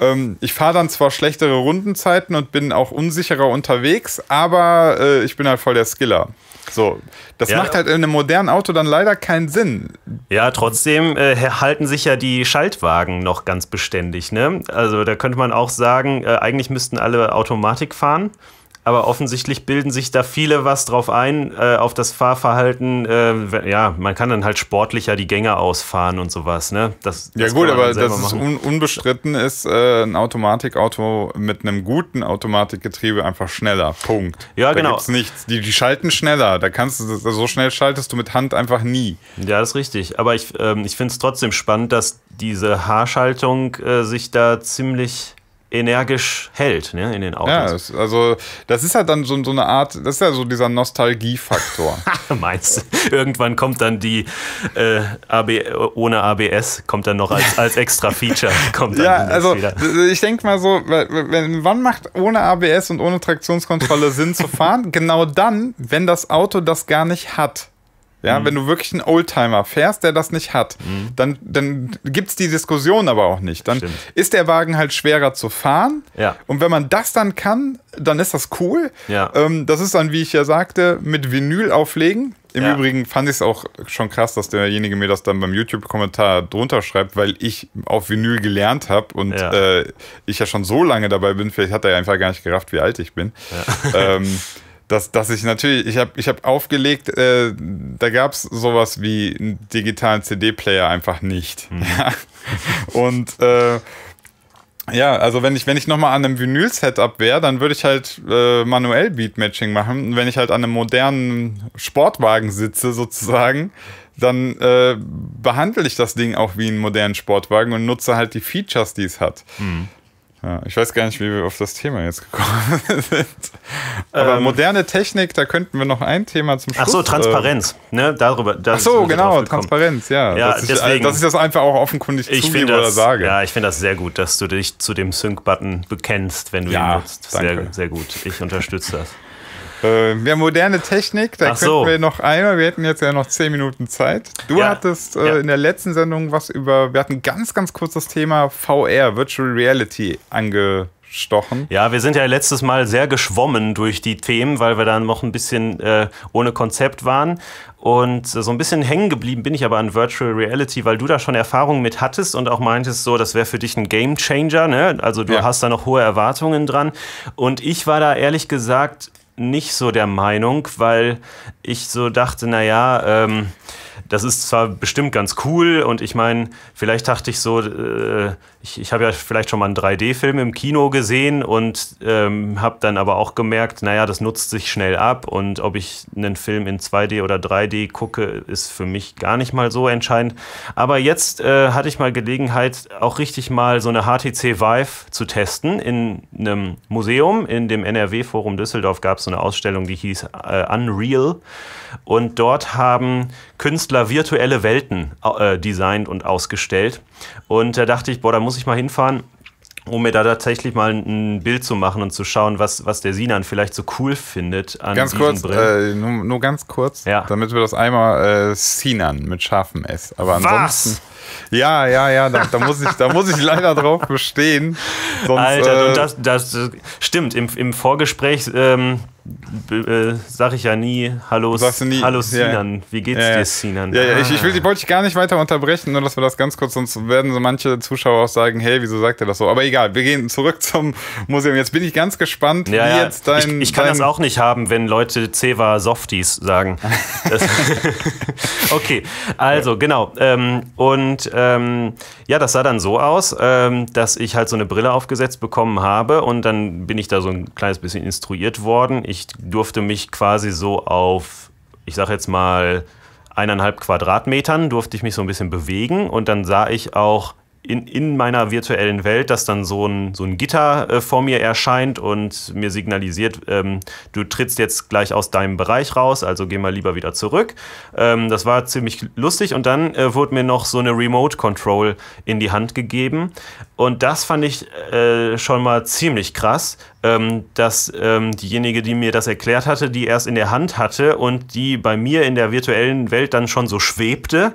Ähm, ich fahre dann zwar schlechtere Rundenzeiten und bin auch unsicherer unterwegs, aber äh, ich bin halt voll der Skiller. So, das ja. macht halt in einem modernen Auto dann leider keinen Sinn. Ja, trotzdem äh, halten sich ja die Schaltwagen noch ganz beständig. Ne? Also da könnte man auch sagen, äh, eigentlich müssten alle Automatik fahren aber offensichtlich bilden sich da viele was drauf ein, äh, auf das Fahrverhalten. Äh, ja, man kann dann halt sportlicher die Gänge ausfahren und sowas, ne? Das, ja, gut, aber das ist un unbestritten ist, äh, ein Automatikauto mit einem guten Automatikgetriebe einfach schneller. Punkt. Ja, da genau. Da gibt's nichts. Die, die schalten schneller. Da kannst du, so schnell schaltest du mit Hand einfach nie. Ja, das ist richtig. Aber ich, ähm, ich finde es trotzdem spannend, dass diese Haarschaltung äh, sich da ziemlich energisch hält ne, in den Autos. Ja, es, also das ist ja halt dann so, so, eine Art, das ist ja so dieser Nostalgiefaktor. Meinst du? Irgendwann kommt dann die äh, AB, ohne ABS, kommt dann noch als, als extra Feature. Kommt dann ja, also wieder. ich denke mal so, wenn, wann macht ohne ABS und ohne Traktionskontrolle Sinn zu fahren? Genau dann, wenn das Auto das gar nicht hat. Ja, mhm. wenn du wirklich einen Oldtimer fährst, der das nicht hat, mhm. dann, dann gibt es die Diskussion aber auch nicht. Dann Stimmt. ist der Wagen halt schwerer zu fahren. Ja. Und wenn man das dann kann, dann ist das cool. Ja. Ähm, das ist dann, wie ich ja sagte, mit Vinyl auflegen. Im ja. Übrigen fand ich es auch schon krass, dass derjenige mir das dann beim YouTube-Kommentar drunter schreibt, weil ich auf Vinyl gelernt habe und ja. Äh, ich ja schon so lange dabei bin. Vielleicht hat er einfach gar nicht gerafft, wie alt ich bin. Ja. Ähm, dass, dass ich natürlich, ich habe ich hab aufgelegt, äh, da gab es sowas wie einen digitalen CD-Player einfach nicht. Mhm. Und äh, ja, also wenn ich, wenn ich nochmal an einem Vinyl-Setup wäre, dann würde ich halt äh, manuell Beatmatching machen. Und wenn ich halt an einem modernen Sportwagen sitze, sozusagen, dann äh, behandle ich das Ding auch wie einen modernen Sportwagen und nutze halt die Features, die es hat. Mhm. Ja, ich weiß gar nicht, wie wir auf das Thema jetzt gekommen sind. Aber ähm, moderne Technik, da könnten wir noch ein Thema zum Schluss. Ach so, äh, Transparenz. Äh, ne, darüber. Ach so, genau, Transparenz, ja. ja dass, deswegen, ich, dass ich das einfach auch offenkundig ich zugebe das, oder sage. Ja, ich finde das sehr gut, dass du dich zu dem Sync-Button bekennst, wenn du ja, ihn nutzt. Sehr, sehr gut. Ich unterstütze das. Äh, wir haben moderne Technik, da Ach könnten so. wir noch einmal, wir hätten jetzt ja noch zehn Minuten Zeit. Du ja. hattest äh, ja. in der letzten Sendung was über, wir hatten ganz, ganz, kurz das Thema VR, Virtual Reality, ange Stochen. Ja, wir sind ja letztes Mal sehr geschwommen durch die Themen, weil wir dann noch ein bisschen äh, ohne Konzept waren. Und so ein bisschen hängen geblieben bin ich aber an Virtual Reality, weil du da schon Erfahrungen mit hattest und auch meintest, so, das wäre für dich ein Game Changer. Ne? Also du ja. hast da noch hohe Erwartungen dran. Und ich war da ehrlich gesagt nicht so der Meinung, weil ich so dachte, naja, ähm, das ist zwar bestimmt ganz cool und ich meine, vielleicht dachte ich so, äh, ich, ich habe ja vielleicht schon mal einen 3D-Film im Kino gesehen und ähm, habe dann aber auch gemerkt, naja, das nutzt sich schnell ab und ob ich einen Film in 2D oder 3D gucke, ist für mich gar nicht mal so entscheidend. Aber jetzt äh, hatte ich mal Gelegenheit, auch richtig mal so eine HTC Vive zu testen in einem Museum. In dem NRW-Forum Düsseldorf gab es so eine Ausstellung, die hieß äh, Unreal. Und dort haben Künstler virtuelle Welten äh, designt und ausgestellt. Und da dachte ich, boah, da muss ich mal hinfahren, um mir da tatsächlich mal ein Bild zu machen und zu schauen, was, was der Sinan vielleicht so cool findet an ganz kurz, äh, nur, nur, ganz kurz, ja. damit wir das einmal äh, Sinan mit scharfem S. Aber ansonsten. Was? Ja, ja, ja, da, da, muss, ich, da muss ich leider drauf bestehen. Sonst, Alter, äh, das, das, stimmt. Im, im Vorgespräch ähm, äh, sage ich ja nie Hallo, nie, Hallo Sinan. Ja. Wie geht's ja, dir, Sinan? Ja, ah. ich, ich, will, ah. ich wollte dich gar nicht weiter unterbrechen, nur dass wir das ganz kurz, sonst werden so manche Zuschauer auch sagen, hey, wieso sagt er das so? Aber egal, wir gehen zurück zum Museum. Jetzt bin ich ganz gespannt, ja, wie jetzt dein... Ich, ich kann dein das auch nicht haben, wenn Leute Ceva Softies sagen. okay, also genau. Ähm, und und ähm, ja, das sah dann so aus, ähm, dass ich halt so eine Brille aufgesetzt bekommen habe und dann bin ich da so ein kleines bisschen instruiert worden. Ich durfte mich quasi so auf, ich sag jetzt mal, eineinhalb Quadratmetern durfte ich mich so ein bisschen bewegen und dann sah ich auch in, in meiner virtuellen Welt, dass dann so ein, so ein Gitter äh, vor mir erscheint und mir signalisiert, ähm, du trittst jetzt gleich aus deinem Bereich raus, also geh mal lieber wieder zurück. Ähm, das war ziemlich lustig und dann äh, wurde mir noch so eine Remote Control in die Hand gegeben und das fand ich äh, schon mal ziemlich krass, ähm, dass ähm, diejenige, die mir das erklärt hatte, die erst in der Hand hatte und die bei mir in der virtuellen Welt dann schon so schwebte.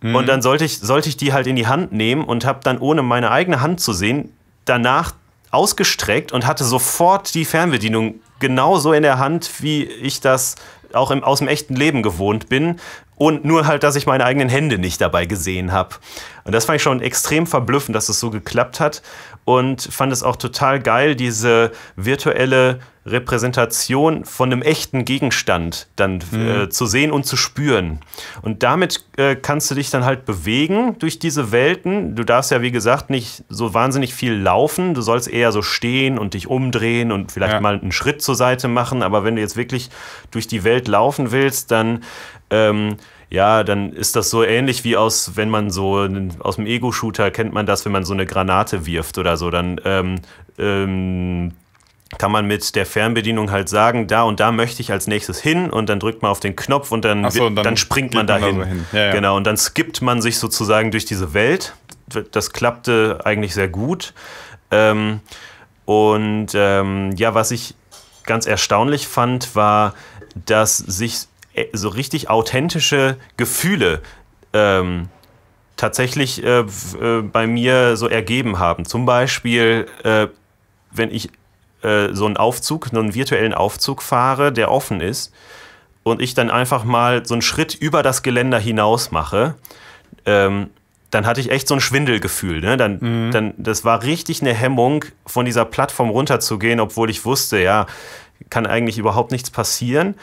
Mhm. Und dann mhm. sollte ich, sollte ich die halt in die Hand nehmen und habe dann, ohne meine eigene Hand zu sehen, danach ausgestreckt und hatte sofort die Fernbedienung genauso in der Hand, wie ich das auch im, aus dem echten Leben gewohnt bin. Und nur halt, dass ich meine eigenen Hände nicht dabei gesehen habe. Und das fand ich schon extrem verblüffend, dass es das so geklappt hat und fand es auch total geil, diese virtuelle Repräsentation von einem echten Gegenstand dann äh, mhm. äh, zu sehen und zu spüren. Und damit äh, kannst du dich dann halt bewegen durch diese Welten. Du darfst ja, wie gesagt, nicht so wahnsinnig viel laufen. Du sollst eher so stehen und dich umdrehen und vielleicht ja. mal einen Schritt zur Seite machen. Aber wenn du jetzt wirklich durch die Welt laufen willst, dann... Ähm, ja, dann ist das so ähnlich wie aus, wenn man so aus dem Ego-Shooter kennt man das, wenn man so eine Granate wirft oder so, dann ähm, ähm, kann man mit der Fernbedienung halt sagen, da und da möchte ich als nächstes hin und dann drückt man auf den Knopf und dann, so, und dann, dann, springt man dahin. da so hin. Ja, ja. Genau, und dann skippt man sich sozusagen durch diese Welt. Das klappte eigentlich sehr gut. Ähm, und ähm, ja, was ich ganz erstaunlich fand, war, dass sich äh, so richtig authentische Gefühle ähm, tatsächlich äh, äh, bei mir so ergeben haben. Zum Beispiel, äh, wenn ich äh, so einen Aufzug, einen virtuellen Aufzug fahre, der offen ist, und ich dann einfach mal so einen Schritt über das Geländer hinaus mache, ähm, dann hatte ich echt so ein Schwindelgefühl. Ne? Dann, mhm. dann, das war richtig eine Hemmung, von dieser Plattform runterzugehen, obwohl ich wusste, ja, kann eigentlich überhaupt nichts passieren.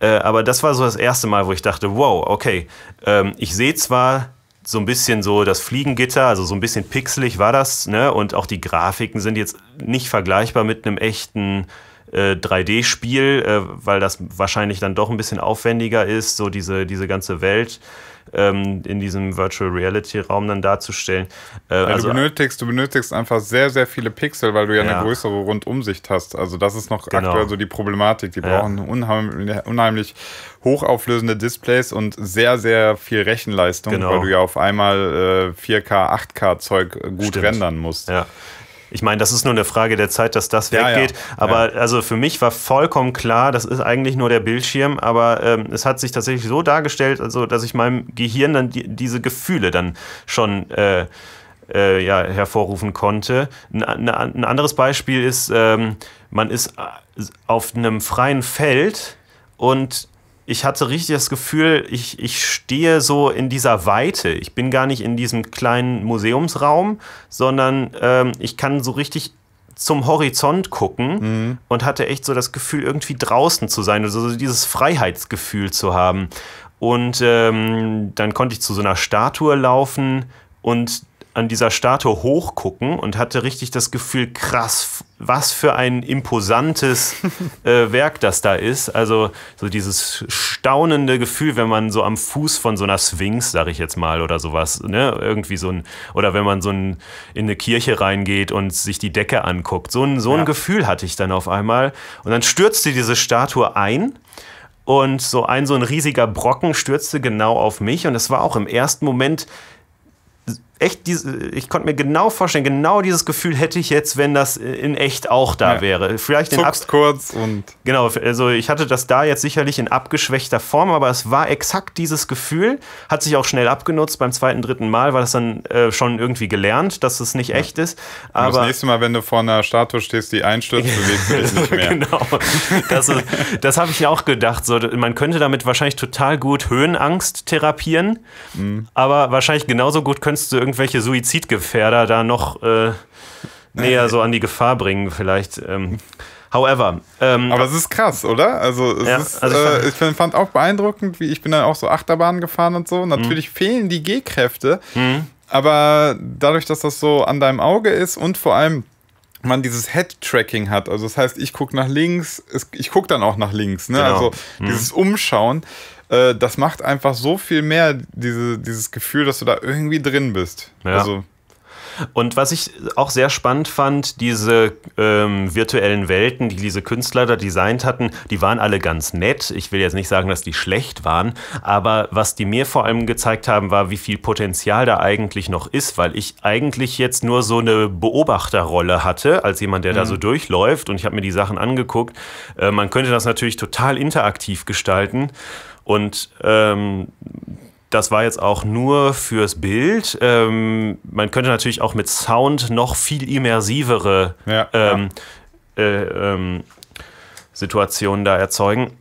Äh, aber das war so das erste Mal, wo ich dachte, wow, okay, ähm, ich sehe zwar so ein bisschen so das Fliegengitter, also so ein bisschen pixelig war das, ne? Und auch die Grafiken sind jetzt nicht vergleichbar mit einem echten äh, 3D-Spiel, äh, weil das wahrscheinlich dann doch ein bisschen aufwendiger ist, so diese, diese ganze Welt ähm, in diesem Virtual Reality Raum dann darzustellen. Äh, ja, also, du, benötigst, du benötigst einfach sehr, sehr viele Pixel, weil du ja, ja. eine größere Rundumsicht hast. Also das ist noch genau. aktuell so die Problematik. Die ja. brauchen unheimlich, unheimlich hochauflösende Displays und sehr, sehr viel Rechenleistung, genau. weil du ja auf einmal äh, 4K, 8K Zeug äh, gut Stimmt. rendern musst. Ja ich meine, das ist nur eine Frage der Zeit, dass das ja, weggeht. Ja. Aber ja. also für mich war vollkommen klar, das ist eigentlich nur der Bildschirm, aber ähm, es hat sich tatsächlich so dargestellt, also dass ich meinem Gehirn dann die, diese Gefühle dann schon äh, äh, ja, hervorrufen konnte. Ein, ein anderes Beispiel ist, ähm, man ist äh, auf einem freien Feld und ich hatte richtig das Gefühl, ich, ich stehe so in dieser Weite. Ich bin gar nicht in diesem kleinen Museumsraum, sondern ähm, ich kann so richtig zum Horizont gucken mhm. und hatte echt so das Gefühl, irgendwie draußen zu sein, also so dieses Freiheitsgefühl zu haben. Und ähm, dann konnte ich zu so einer Statue laufen und an dieser Statue hochgucken und hatte richtig das Gefühl, krass, was für ein imposantes äh, Werk das da ist. Also so dieses staunende Gefühl, wenn man so am Fuß von so einer Sphinx, sag ich jetzt mal, oder sowas, ne, irgendwie so ein, oder wenn man so ein, in eine Kirche reingeht und sich die Decke anguckt. So ein, so ein ja. Gefühl hatte ich dann auf einmal. Und dann stürzte diese Statue ein. Und so ein, so ein riesiger Brocken stürzte genau auf mich. Und es war auch im ersten Moment echt, diese, ich konnte mir genau vorstellen, genau dieses Gefühl hätte ich jetzt, wenn das in echt auch da ja. wäre. Vielleicht in Zuckst kurz und. Genau, also ich hatte das da jetzt sicherlich in abgeschwächter Form, aber es war exakt dieses Gefühl, hat sich auch schnell abgenutzt. Beim zweiten, dritten Mal weil das dann äh, schon irgendwie gelernt, dass es nicht ja. echt ist. Aber und das nächste Mal, wenn du vor einer Statue stehst, die einstürzt, bewegt sich dich nicht mehr. genau. Das, das habe ich auch gedacht. So, man könnte damit wahrscheinlich total gut Höhenangst therapieren, mhm. aber wahrscheinlich genauso gut könntest du irgendwie irgendwelche Suizidgefährder da noch äh, näher so an die Gefahr bringen, vielleicht. Ähm. However. Ähm, Aber es ist krass, oder? Also, es ja, ist, also ich, äh, ich fand auch beeindruckend, wie ich bin dann auch so Achterbahn gefahren und so. Mhm. Natürlich mhm. fehlen die G-Kräfte. Mhm. Aber dadurch, dass das so an deinem Auge ist und vor allem man dieses Head-Tracking hat, also das heißt, ich gucke nach links, ich gucke dann auch nach links, ne? Genau. also mhm. dieses Umschauen, äh, das macht einfach so viel mehr, diese, dieses Gefühl, dass du da irgendwie drin bist. Ja. Also. Und was ich auch sehr spannend fand, diese ähm, virtuellen Welten, die diese Künstler da designt hatten, die waren alle ganz nett. Ich will jetzt nicht sagen, dass die schlecht waren, aber was die mir vor allem gezeigt haben, war, wie viel Potenzial da eigentlich noch ist, weil ich eigentlich jetzt nur so eine Beobachterrolle hatte, als jemand, der mhm. da so durchläuft und ich habe mir die Sachen angeguckt. Äh, man könnte das natürlich total interaktiv gestalten. Und ähm, das war jetzt auch nur fürs Bild. Ähm, man könnte natürlich auch mit Sound noch viel immersivere ja, ähm, ja. äh, ähm, Situationen da erzeugen.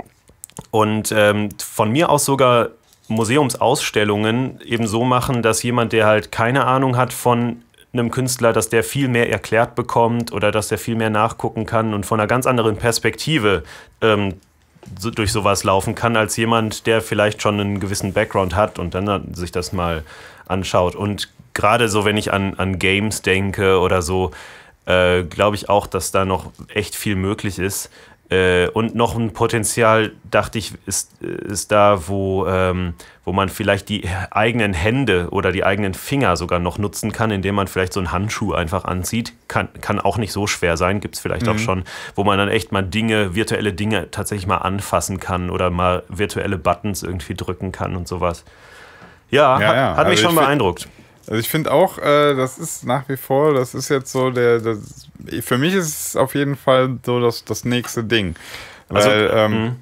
Und ähm, von mir aus sogar Museumsausstellungen eben so machen, dass jemand, der halt keine Ahnung hat von einem Künstler, dass der viel mehr erklärt bekommt oder dass der viel mehr nachgucken kann und von einer ganz anderen Perspektive ähm, so, durch sowas laufen kann, als jemand, der vielleicht schon einen gewissen Background hat und dann äh, sich das mal anschaut. Und gerade so, wenn ich an, an Games denke oder so, äh, glaube ich auch, dass da noch echt viel möglich ist. Äh, und noch ein Potenzial, dachte ich, ist, ist da, wo, ähm, wo man vielleicht die eigenen Hände oder die eigenen Finger sogar noch nutzen kann, indem man vielleicht so einen Handschuh einfach anzieht. Kann, kann auch nicht so schwer sein, gibt es vielleicht mhm. auch schon, wo man dann echt mal Dinge, virtuelle Dinge tatsächlich mal anfassen kann oder mal virtuelle Buttons irgendwie drücken kann und sowas. Ja, ja, ja. hat, hat also mich schon beeindruckt. Also ich finde auch, äh, das ist nach wie vor, das ist jetzt so der, das für mich ist es auf jeden Fall so das, das nächste Ding. Also, weil, also, ähm, mhm.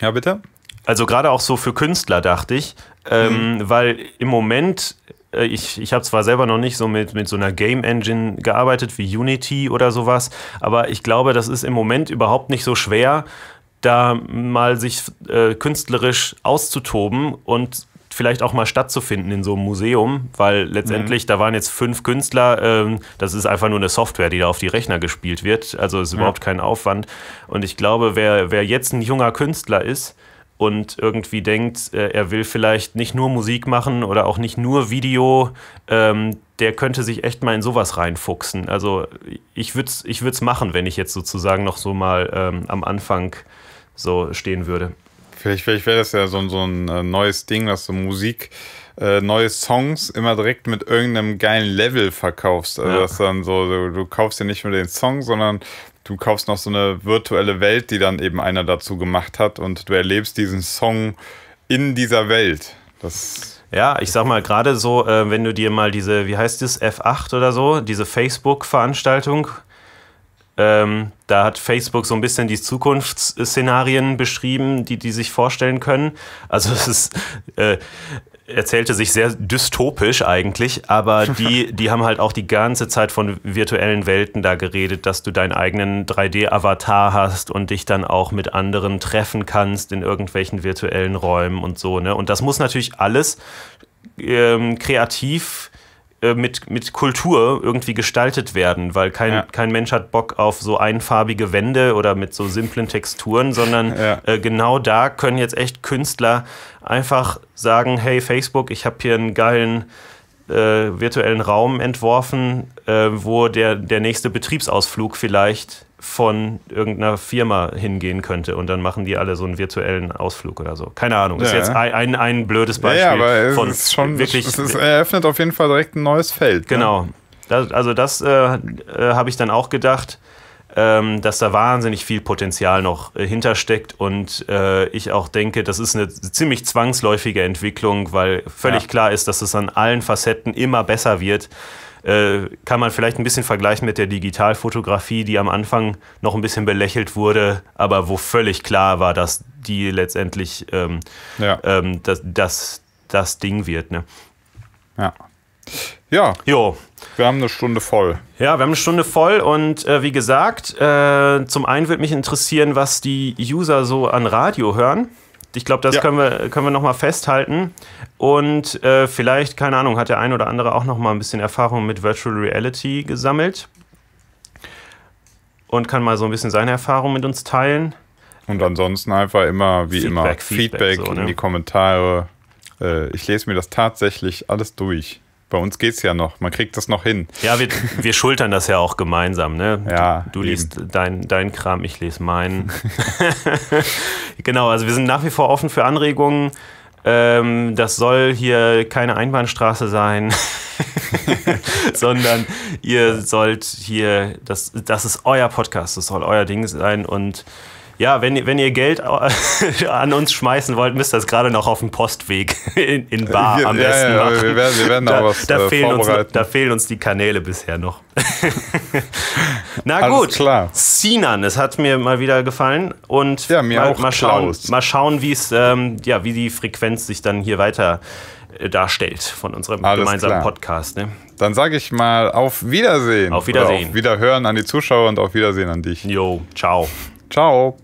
ja, bitte? Also gerade auch so für Künstler, dachte ich, ähm, mhm. weil im Moment, äh, ich, ich habe zwar selber noch nicht so mit, mit so einer Game Engine gearbeitet wie Unity oder sowas, aber ich glaube, das ist im Moment überhaupt nicht so schwer, da mal sich äh, künstlerisch auszutoben und vielleicht auch mal stattzufinden in so einem Museum, weil letztendlich, mhm. da waren jetzt fünf Künstler, ähm, das ist einfach nur eine Software, die da auf die Rechner gespielt wird. Also ist überhaupt kein Aufwand. Und ich glaube, wer, wer jetzt ein junger Künstler ist, und irgendwie denkt, äh, er will vielleicht nicht nur Musik machen oder auch nicht nur Video, ähm, der könnte sich echt mal in sowas reinfuchsen. Also ich würde es ich würd's machen, wenn ich jetzt sozusagen noch so mal ähm, am Anfang so stehen würde. Vielleicht, vielleicht wäre das ja so, so ein äh, neues Ding, dass du Musik, äh, neue Songs immer direkt mit irgendeinem geilen Level verkaufst. Also ja. dass dann so, du, du kaufst dir nicht nur den Song, sondern du kaufst noch so eine virtuelle Welt, die dann eben einer dazu gemacht hat und du erlebst diesen Song in dieser Welt. Das ja, ich sag mal, gerade so, äh, wenn du dir mal diese, wie heißt das, F8 oder so, diese Facebook-Veranstaltung ähm, da hat Facebook so ein bisschen die Zukunftsszenarien beschrieben, die die sich vorstellen können. Also es ist, äh, erzählte sich sehr dystopisch eigentlich, aber die, die haben halt auch die ganze Zeit von virtuellen Welten da geredet, dass du deinen eigenen 3D-Avatar hast und dich dann auch mit anderen treffen kannst in irgendwelchen virtuellen Räumen und so. Ne? Und das muss natürlich alles ähm, kreativ äh, mit, mit Kultur irgendwie gestaltet werden, weil kein, ja. kein Mensch hat Bock auf so einfarbige Wände oder mit so simplen Texturen, sondern ja. äh, genau da können jetzt echt Künstler einfach sagen, hey Facebook, ich habe hier einen geilen äh, virtuellen Raum entworfen, äh, wo der, der nächste Betriebsausflug vielleicht von irgendeiner Firma hingehen könnte und dann machen die alle so einen virtuellen Ausflug oder so. Keine Ahnung, ist jetzt ein, ein, ein, blödes Beispiel. Ja, aber es von ist schon wirklich. Es ist, eröffnet auf jeden Fall direkt ein neues Feld. Ne? Genau. Ne? Das, also, das äh, äh, habe ich dann auch gedacht, ähm, dass da wahnsinnig viel Potenzial noch äh, hintersteckt und äh, ich auch denke, das ist eine ziemlich zwangsläufige Entwicklung, weil völlig ja. klar ist, dass es an allen Facetten immer besser wird äh, kann man vielleicht ein bisschen vergleichen mit der Digitalfotografie, die am Anfang noch ein bisschen belächelt wurde, aber wo völlig klar war, dass die letztendlich ähm, ja. ähm, das, das, das Ding wird. Ne? Ja. Ja. Jo. Wir haben eine Stunde voll. Ja, wir haben eine Stunde voll und äh, wie gesagt, äh, zum einen würde mich interessieren, was die User so an Radio hören. Ich glaube, das ja. können wir, können wir nochmal festhalten. Und äh, vielleicht, keine Ahnung, hat der ein oder andere auch nochmal ein bisschen Erfahrung mit Virtual Reality gesammelt und kann mal so ein bisschen seine Erfahrung mit uns teilen. Und ansonsten einfach immer, wie Feedback, immer, Feedback, Feedback so, ne? in die Kommentare. Äh, ich lese mir das tatsächlich alles durch. Bei uns geht es ja noch. Man kriegt das noch hin. Ja, wir, wir schultern das ja auch gemeinsam, ne? Ja. Du, du liest dein, dein Kram, ich lese meinen. genau, also wir sind nach wie vor offen für Anregungen. Ähm, das soll hier keine Einbahnstraße sein, sondern ihr sollt hier, das, das ist euer Podcast, das soll euer Ding sein und ja, wenn, wenn ihr Geld an uns schmeißen wollt, müsst ihr das gerade noch auf dem Postweg in, in Bar am ja, besten ja, machen. Wir werden, wir werden da, was da äh, fehlen uns, da fehlen uns die Kanäle bisher noch. Na gut, Alles klar. Sinan, es hat mir mal wieder gefallen und ja, mir mal, auch mal schauen, mal schauen, wie ähm, ja, wie die Frequenz sich dann hier weiter äh, darstellt von unserem Alles gemeinsamen klar. Podcast. Ne? Dann sage ich mal auf Wiedersehen. Auf Wiedersehen. auf Wiederhören an die Zuschauer und auf Wiedersehen an dich. Jo, ciao. Ciao.